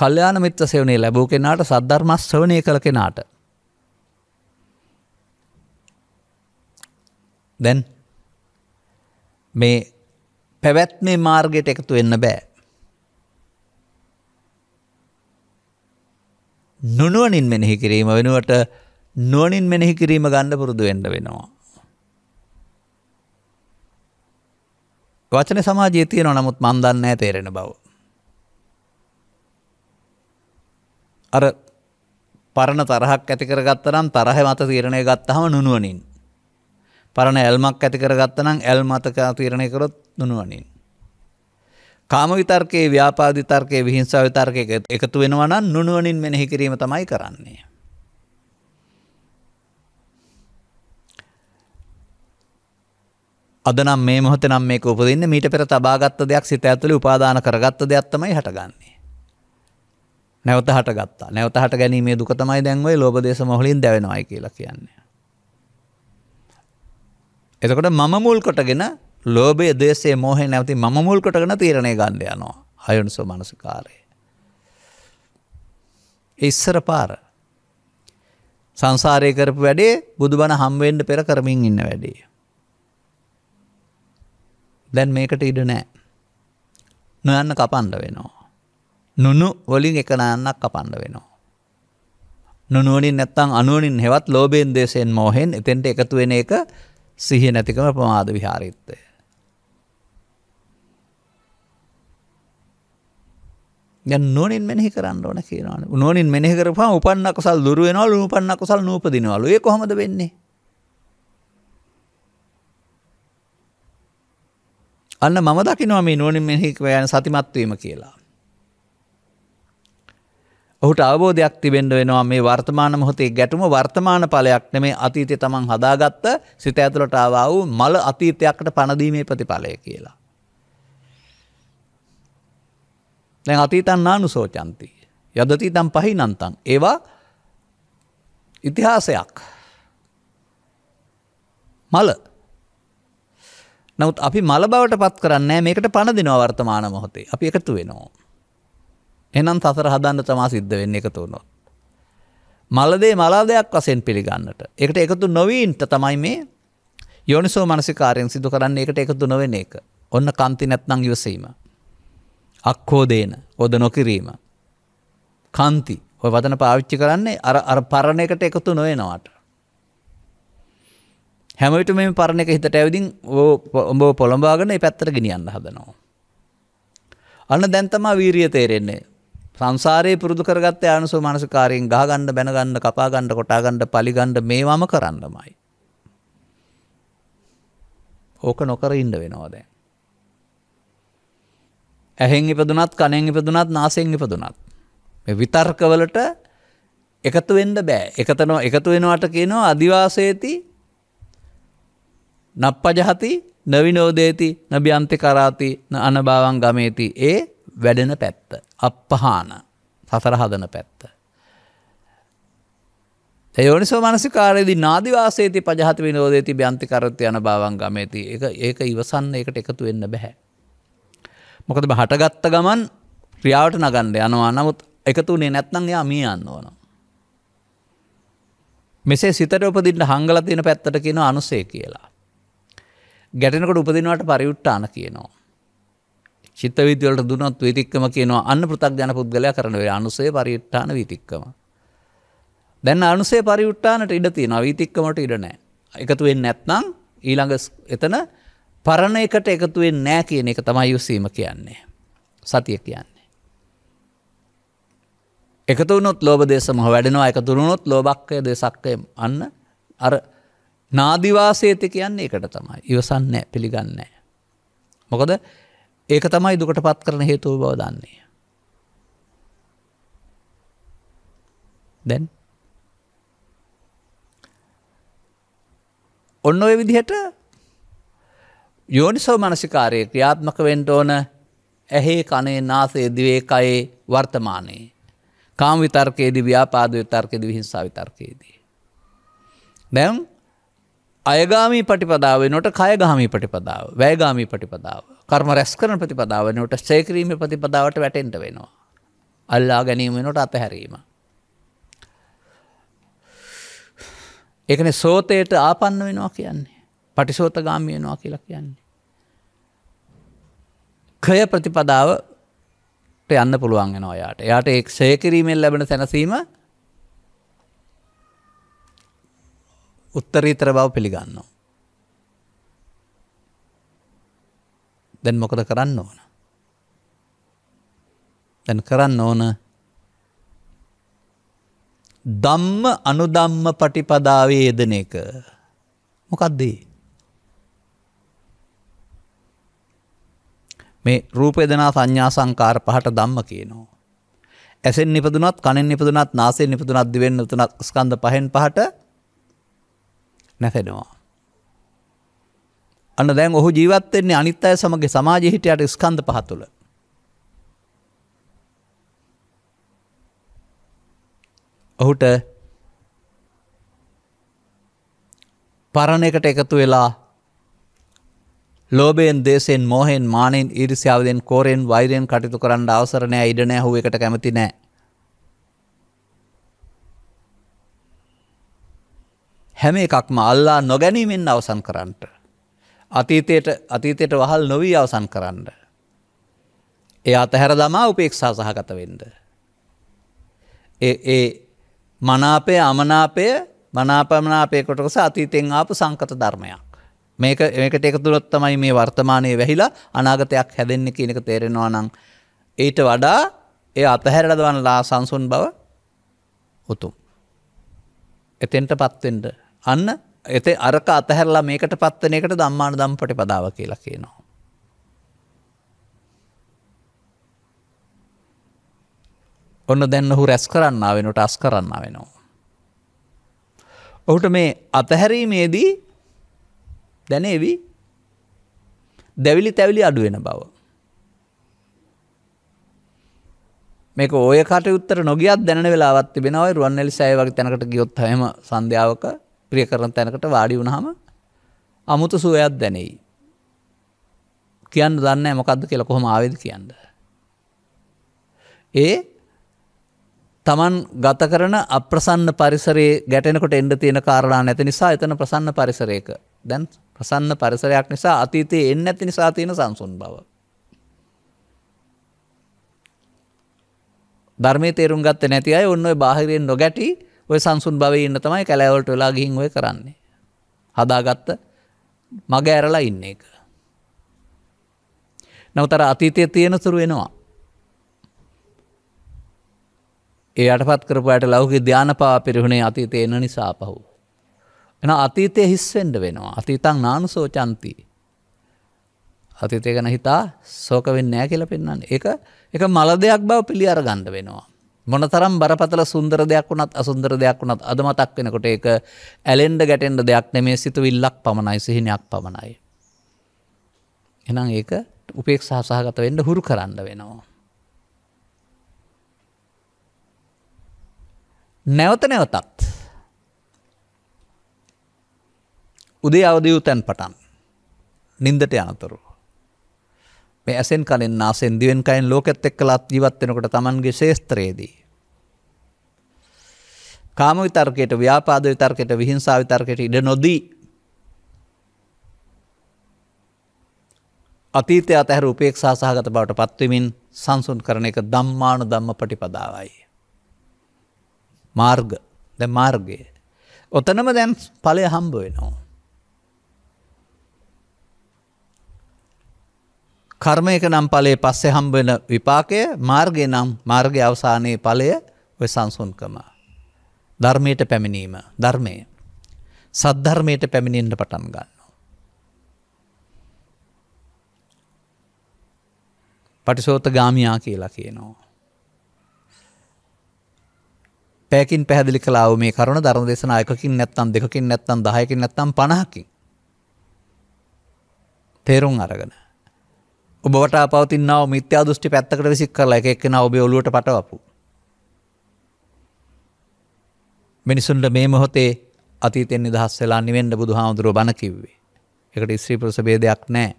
කල්්‍යයාන මිත්‍ර සෙවනේ ලැබූ කෙනාට සද්ධර්ම ශ්‍රවණය කළ කෙනාට. දැන් මේ පැවැත්මේ මාර්ගයට එකතු වෙන්න බෑ. නුනුවනින් මෙනෙහි කිරීම වෙනුවට නුවනින් මෙනෙහි කිරීම ගණ්ඩ පුරුදු වෙන්ඩ වෙනවා. වචන සමාජයේ තියෙන නමුත් මන්දන්න තේරෙන බව. අර පරණ තරහක් ඇතිකර ගත්තනම් තරහ මත තීරණය ගත්තහම නුනුවනින්. පරණ ඇල්මක් ඇතිකර ගත්තනම් ඇල් මතක තීරණය කරොත් නුනුවනින්. කාම විතර්කයේ ව්‍යාපාදි තර්කයේ විහිංසා විතර්කයක එකතු වෙනවා නම් නුනුවනින් මෙනෙහි කිරීම තමයි කරන්නේ. අද නම් මේ මොහොතේ නම් මේක උපදින්නේ මීට පෙර තබාගත් දෙයක් සිත ඇතුලේ උපාදාන කරගත් දෙයක් තමයි හටගන්නේ. නැවත හට ගත්තා නැවත හට ගැනීමේ දුක තමයි දැන්වයි ලෝබදේශ මොහලින් දැවෙනවායි කියලා කියන්නේ. එතකොට මම මුල් කොටගෙන ලෝබේ දේශේ මෝහේ නැවති මම මුල් කොටගෙන තීරණය ගන්න යනවා අයුනිසෝ මනසිකාරය. ඉස්සර පාර සංසාරය කරපු වැඩේ බුදුබණ හම්වෙන්ඩ පෙර කරමින් ඉන්න වැඩේ. දැන් මේකට ඉඩ නෑ නොයන්න කපන්ඩ වෙනවා. නුනු වලින් එක නාන්නක් කපන්න වෙනවා. නුනුවලින් නැත්තං අනුවනින් හෙවත් ලෝබයෙන් දේශයෙන් මෝහෙන් එතෙන්ට එකතු වෙන එක සිහිය නැතිකම ප්‍රමාද විහාරිත්තය. නොනින් මෙහි කරන්න ඕන කියනවන නොනින් මෙහි කරපා උපන්න කොසල් දුරුවෙනවලු උපන්න කොසල් නූපදිනවලු ඒ කොහොමද වෙන්නේ අන්න මම දකිනවා මේ නුවණින් මෙහි යන සතිමත්වීම කියලා. ඔහුට අවබෝධයක් තිබෙන්ඩ වෙනවා මේ වර්තමාන මොහොතේ ගැටුම වර්තමාන පලයක් නෙමේ අතීතය තමන් හදාගත්ත සිත ඇතුළට ආවා වූ මල අතීතයක්ට පනදීමේ ප්‍රතිඵලය කියලා. දැන් අතීතන් නානුසෝචන්ති. යදතීතම් පහි නන්තන්. ඒවා ඉතිහාසයක්. මල. නමුත් අපි මල බවට පත් කරන්නේ මේකට පණ දෙනවා වර්තමාන මොහොතේ අපි එකතු වෙනවා. එහෙනම් සසර හදන්න තමා සිද්ධ වෙන්න එකතු වුණොත්. මලදේ මලාදයක් වශයෙන් පිළිගන්නට. ඒකට එකතු නොවීන්ට තමයි මේ යෝනිසෝ මනසිකාරයෙන් සිදු කරන්න ඒකට එකතු නොවෙන එක. ඔන්න කන්ති නැත්නම් ඉවසීම. අක්කෝදේන ඔද නොකිරීම. කන්ති ඔය වදන පාවිච්චි කරන්නේ අර අර පරණ එකට එකතු නොවෙනවාට. හැමවිට මේ පරණ එක හිතට ඇවිදින් ඔඹ පොළඹාගෙන පැත්තර ගෙනියන්න හදනවා. අන්න දැන්තමා වීරිය තේරෙන්නේ සංසාරයේ පුරුදු කරගත්ත ආනුසෝ මනසකාරයෙන් ගහගන්න බැනගන්න කපාගන්න කොටාගන්න පලිගන්න මේවම කරන්නමයි. ඕක නොකර ඉන්න වෙනවා දැන්. ඇහෙන් ඉපදුනත් කණෙන් ඉපදුනත් නාසයෙන් ඉපදුනත්. විතර්කවලට එකතු වෙන්න බෑ එකතනො එකතු වෙනවට කියනවා අධිවාසේති නප්පජහති නවිනෝදේති නබ්‍යන්ති කරාති අනභාවන් ගමේති ඒ වැඩෙන පැත්ත. අපපහාන සතර හදන පැත්ත. යෝනිසෝ මනසිකාරයේදී නාදිවාසේති පජහත විනෝදේති ්‍යන්තිකරත් යන බාවන් ගමේති එක ඒක ඉවසන්න එකට එකතු වෙන්න බැහැ. මොකද හටගත්ත ගමන් ක්‍රියාවට නගණ්ඩ යනවා නමුත් එකතුනේ නැත්නම් යා මිය යන්න ඕන. මෙසේ සිතට උපදින්න හංගල තියෙන පැත්තට කියන අනුසේ කියලා. ගැටෙනකොට උපදිනවට පරියුට්ටාන කියනවා. චිත්ත වීති වලට දුනොත් වීතික්කම කියනවා අන්න පෘථග්ජන පුද්ගලයා කරන වේ අනුසය පරිඋට්ටාන වීතික්කම. දැන් අනුසේ පරිඋට්ටානට ඉඩ තියෙනවා වීතික්කමට ඉඩ නැහැ. එකතු වෙන්නේ නැත්නම් ඊළඟ එතන පරණ එකට එකතු වෙන්නේ නැහැ කියන එක තමයි යොසීම කියන්නේ. සතිය කියන්නේ. එකතු වුණොත් ලෝභ දේශමහ වැඩෙනවා එකතු වුණොත් ලෝභක්කය දේශක්කය අන්න අර නාදිවාසයේති කියන්නේ ඒකට තමයි. ඉවසන්නේ පිළිගන්නේ නැහැ. මොකද ඒක තමයි දුකට පත් කරන හේතුව බව දන්නේ. දැන් ඔන්න ඔය විදිහට යෝනිසෝ මනසිකාරය ක්‍රියාත්මක වෙන්ට ඕන ඇහේ කනේ නාසේ දිවේකයේ වර්තමානයේ කාම විතර්කයේදී ව්‍යාපාද විතර්කයේදී විහිංසා විතර්කයේදී. දැන් අයගාමී පටිපදාව වෙනකොට කයගාමී පටිපදාව, වැයගාමී පටිපදාව. කර්ම රැස් කරන ප්‍රතිපදාව වෙනට සේකිරීම ප්‍රතිපදාවට වැටෙන්ට වෙනවා. අල්ලා ගැනීම වෙනට අතහැරීම. ඒකන සෝතයට ආපන්න වෙනවා කියන්නේ. පටිසෝත ගාමියනවා කියලා කියන්නේ. ක්‍රය ප්‍රතිපදාව යන්න පුළුවන් වෙන ඔයාට යාට එක් සේකිරීමෙන් ලැබෙන සැනසීම උත්තරීතර බව පිළිගන්නවා. දැන් මොකද කරන්න ඕන. දැන් කරන්න ඕන දම්ම අනුදම්ම පටිපදාවේ යෙදන එක මොකක්දී. මේ රූපයදනා සංඥා සංකාර පහට දම්ම කියනවා. ඇසෙන් නිපදුනත් කණෙන් නිපදුනත් නාසේ නිපදුනත් දිවෙන් උතුනත් ස්කන්ද පහෙන් පහට නැසෙනවා. අන්න දැන් ඔහු ජීවත්වෙන්නේ අනිත් අය සමග සමාජ හිටියට ස්කන්ධ පහ තුළ. ඔහුට පරණ එකට එකතු වෙලා ලෝබයෙන් දේශයෙන් මෝහෙන් මානෙන් ඊරිසිාවදෙන් කෝරෙන් වෛරයෙන් කටයුතු කරන්න අවසරණය ඉඩනෑ හුව එකට කැමති නෑ. හැම එකක්ම අල්ලා නොගැනීමෙන් අවසන් කරන්නට. අතීතයට අතීතයට වහල් නොවී අවසන් කරන්න. එය අතහැර දමා උපේක්ෂා සහගත වෙන්ඩ. ඒ මනාපය අමනාපය මනාපමනාපය කොටකස අතීතයෙන් ආපු සංකත ධර්මයක්. මේක ඒකට එක තුළොත් තමයි මේ වර්තමානය වැහිලා අනාගතයක් හැදෙන්න්න කියනක තේරෙනවා නං. ඊට වඩා ඒ අතහැරලදවන්නලා සංසුන් බව උතුම්. එතෙන්ට පත්වෙන්ට අන්න එතේ අරක අතහැරලා මේකට පත්වන එකට දම්මාන දම් පටිපදාව කියලා කියනවා. ඔන්න දැන්න හු රැස් කරන්න වෙනට අස් කරන්න වෙනවා. ඔහුට මේ අතහැරීමේදී දැනේවි දැවිලි තැවිලි අඩුවෙන බව. මේක ඔය කටයුත්තර නොගියත් දැන වෙලාවත් තිබෙනවයි රුවන්ෙලි සෑවගේ තැනකට ගියොත් හෙම සන්ධාවක ප්‍රිය කරන තැනකට වාඩි වුණහම අමුතු සුවයක් දැනෙයි. කියන්න දන්න මොකක්ද කියලා කොහොම ආවිද කියන්න. ඒ තමන් ගත කරන අප්‍රසන්න පරිසරේ ගැටෙනකොට එන්ඩ තියෙන කාරණා නැති නිසා එතන ප්‍රසන්න පරිසරයක දැන් ප්‍රසන්න පරිසරයක් නිසා අතීතයේ එන්න ඇති නිසා තියෙන සංසුන් බව. ධර්මය තේරුම් ගත්ත නැති අය ඔන්න බාහිරයෙන් නොගැටී ඔය සංසුන් භවයේ ඉන්න තමයි කැලෑවලට වෙලා ගිහින් ඔය කරන්නේ. හදාගත්ත මග ඇරලා ඉන්න එක. නවතර අතීතයේ තියෙන සුරු වෙනවා. ඒ යටපත් කරපුයට ලෞකික ධානපාව පිරිහුණේ අතීතේ එන නිසා පහු. එන අතීතයේ හිස් වෙන්න වෙනවා. අතීතං නානුසෝචಂತಿ. අතීතය ගැන හිතා ශෝක වෙන්නේ නැහැ කියලා පෙන්වන්නේ. ඒක ඒක මල දෙයක් බව පිළි අර ගන්න වෙනවා. මොනතරම් බරපතල සුන්දර දෙයක් වුණත් අසුන්දර දෙයක් වුණත් අද මතක් වෙනකොට ඒක ඇලෙන්ඩ ගැටෙන්ඩ දෙයක් නෙමේ සිතුවිල්ලක් පමණයි සිහිනයක් පමණයි. එනම් ඒක උපේක්ෂා සහගත වෙන්න හුරු කරන්න වෙනවා. නැවත නැවතත් උදේ අවදියූ තැන් පටන් නින්දට යනතුරු මේ ඇසෙන් කනෙන් නාසෙන් දිවෙන් කයෙන් ලෝකෙත් එක්කලා ජීවත් වෙනකොට Tamanගේ ශේස්ත්‍රයේදී කාම විතර්කයට ව්‍යාපාද විතර්කයට විහිංසා විතර්කයට ඉඩ නොදී අතීතය අතහැර උපේක්ෂා සහගත බවට පත්වමින් සංසුන් කරන එක ධම්මානු ධම්ම පටිපදාවයි. මාර්ග ද මාර්ගය. ඔතනම දැන් ඵලය හම්බ වෙනවා. කර්මයක නම් ඵලයේ පස්සේ හම්බ වෙන විපාකය මාර්ගය නම් මාර්ගයේ අවසානයේ ඵලය ඔය සංසුන්කම. ධර්මයට පැමිණීම ධර්මය. සද්ධර්මයට පැමිණෙන්ට පටන් ගන්න. පටිසෝත ගාමියා කියලා කියනවා. පැකින් පැදිලි කලාව මේ කරුණ ධර්ම දෙසනා එකකින් නැත්තම් දෙකින් නැත්තම් දහයකින් නැත්තම් පණහකින්. තේරුම් අරගෙන. ඔබට පවතින්නාව මිත්‍යා දෘෂ්ටි පැත්තකට විසික් කරලා එක එක්කෙන ඔබේ ඔලුවට පටවපු. මිනිසුන්ට මේ මොහොතේ අතීතෙන් නිදහස් වෙලා නිවෙන්න බුදුහාමුදුරුවෝ බණ කිව්වේ. ඒකට ස්ත්‍රී පුරුෂ ભેදයක් නැහැ.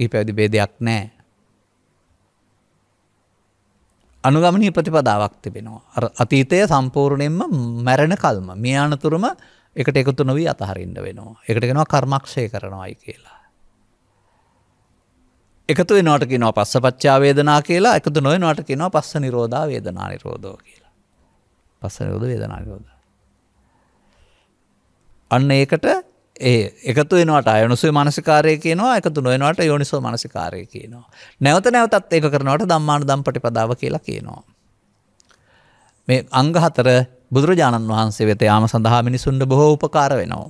ඊපැවිදි ભેදයක් නැහැ. අනුගමනීය ප්‍රතිපදාවක් තිබෙනවා. අර අතීතය සම්පූර්ණයෙන්ම මැරෙන කල්ම මේ අනතුරුම එකට එකතු නොවී අතහරින්න වෙනවා. ඒකට කියනවා කර්මක්ෂය කරනවායි කියලා. එකතු වෙනට කියනව පස්ස පච්චා වේදනා කියලා එකතු නොයනට කියනව පස්ස නිරෝධා වේදනා නිරෝධෝ කියලා. පස්ස නිරෝධ වේදනා නිරෝධ. අන්න ඒකට ඒ එකතු වෙනට අයනුසේ මනසිකාරය කියනවා එකතු නොයනට යෝනිසෝ මනසිකාරය කියනවා. නැවත නැවතත් ඒක කරනවට දම්මාන දම් පටිපදාව කියලා කියනවා. මේ අංගහතර බුදුරජාණන් වහන්සේ වෙත යාම සඳහා මිනිසුන්ට බොහෝ උපකාර වෙනවා.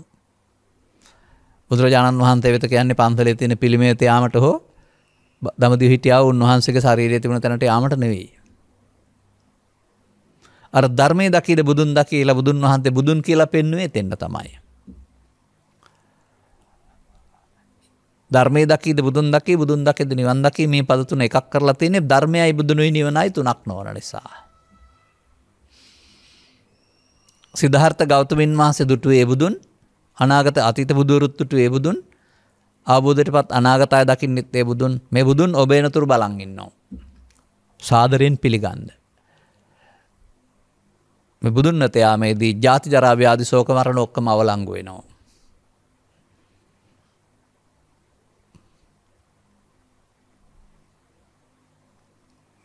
බුදුරජාණන් වහන්සේ වෙත කියන්නේ පන්සලේ තියෙන පිළිමේ යාමට හෝ දමදිව හිටියාව උන්වහන්සේගේ ශරීරය තිබුණ තැනට යාමට නෙවෙයි. අර ධර්මය දකිට බුදුන් ද කියලා බුදුන් වහන්සේ බුදුන් කියලා පෙන්නුවේ තෙන්න තමයි. ධර්මය දකිද බුදුන් දකි බුදුන් දකිද නිවන් දකි මේ පදතුන එකක් කරලා තියන්නේ ධර්මයයි බුදුනුයි නිවනයි තුනක් නොවන නිසා. සිද්ධාර්ථ ගෞතමින් වහන්සේ දුටුවේ බුදුන් අනාගත අතීත බුදුරුත්තුට ඒ බුදුන් අවබෝධයටපත් අනාගතය දකින්නෙත් ඒ බුදුන් මේ බුදුන් ඔබ එනතුරු බලන් ඉන්නවා. සාදරයෙන් පිළිගන්න. මේ බුදුන් නැතයාමේදී ජාති ජරා ව්‍යාධි ශෝක මරණ ඔක්කොම අවලංගු වෙනවා.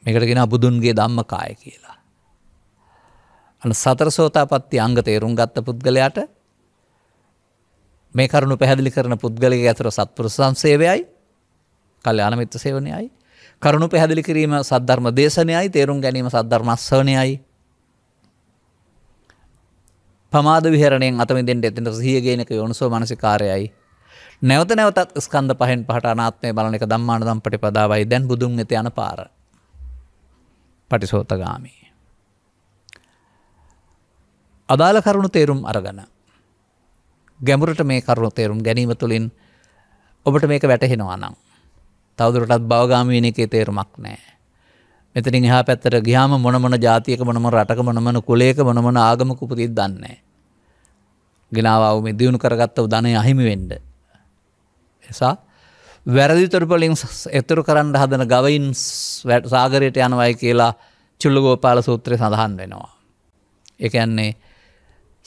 මේකට කියන බුදුන්ගේ ධම්මකාය කියලා. අන්න සතර සෝතාපට්ටි අංග තේරුම් ගත්ත පුද්ගලයාට මේ කරුණු පැහැදිලි කරන පුද්ගලික ඇතුර සත්පුරුෂ සංසේවයයි කල්යාණ මිත්‍ර සේවනයයි කරුණු පැහැදිලි කිරීම සද්ධර්ම දේශනයයි තේරුම් ගැනීම සද්ධර්මස්සවනයයි පමාද විහරණයෙන් අතමිදෙන්ට එතෙන්ට සියගේනක යොනුසෝ මනසිකාරයයි නැවත නැවතත් ස්කන්ධ පහෙන් පහට අනාත්මය බලන එක ධම්මානදම් පටිපදාවයි දැන් බුදුන් වෙත යන පාර. පටිසෝතගාමී. අදාළ කරුණු තේරුම් අරගන ගැඹුරට මේ කරුණු තේරුම් ගැනීම තුළින් ඔබට මේක වැටහෙනවා නම්. තවදුරටත් බවගාමීන එකේ තේරුමක් නෑ. මෙතරින් එහා පැත්තට ගියාම මොනමන ජාතියක මොනම රටක මොනමන කුලේක මොනමන ආගමක උපතිත් දන්නේ. ගෙනාව මේ දියුණු කරගත්තව ධනය අහිමි වෙන්ඩ. එසා වැරදිතොරපලින් එතුරු කරන්න හදන ගවයින් සාගරයට යනවයි කියලා චුල්ලගෝපාල සූත්‍රය සඳහන් වෙනවා. එකන්නේ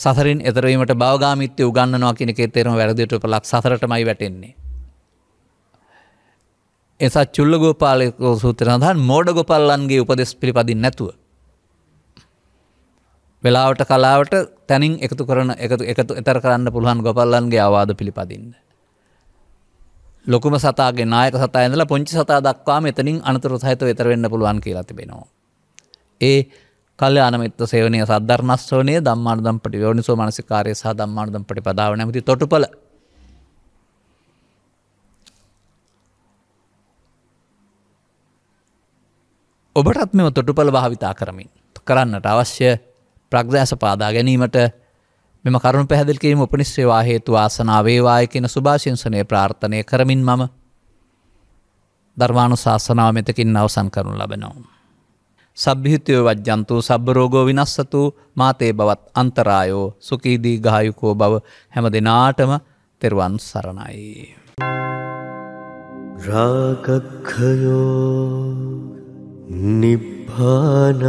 සසරින් එතරවීමට බවගාමිත්‍ය උගන්නනවා කෙනෙකෙ තේරම වැරදිට පලක් සසරටමයි වැටෙන්නේ. එසා චුල්ල ගෝපාලකෝ සූත්‍ර සඳහන් මෝඩ ගොපල්ලන්ගේ උපදෙස් පිළිපදින් නැතුව. වෙලාවට කලාවට තැනින් එකතු කරන එකතු එකතු එතර කරන්න පුළුවන් ගොපල්ලන්ගේ අවාද පිළිපදින්න. ලොකුම සතාගේ නායක සතා ඇඳලා පොංචි සතා දක්වාම එතනින් අනතුරු සහිත වෙතරවෙන්න පුළුවන් කියලා තිබෙනවා. ඒ කල්්‍යයානමිත්ත සේවනය සද්ධර්නස්වනය දම්මාර්දම්පටි යෝනිසෝ මනසිකාරය සහ දම්මාර්දම්පටි පදාව නැමති තොටුපල ඔබටත් මෙම තොටුපල භාවිතා කරමින් කරන්නට අවශ්‍ය ප්‍රග්දෑස පාදා ගැනීමට මෙම කරුණු පැහැදිල්කිරීම උපනිස්සේවා හේතු ආසනාවේවාය කියන සුභාශංසනය ප්‍රාර්ථනය කරමින් මම ධර්මාණු ශාසනාව මෙතකින් අවසන් කරනු ලබෙනවා. සබ්භිහිතයෝ වජ්ජන්තු සබ්බ රෝගෝ විනස්සතු මාතේ බවත් අන්තරායෝ සුකීදී ගායුකෝ බව හැම දෙනාටම තෙරුවන් සරණයි. රාගක්හයෝ නිබ්භානං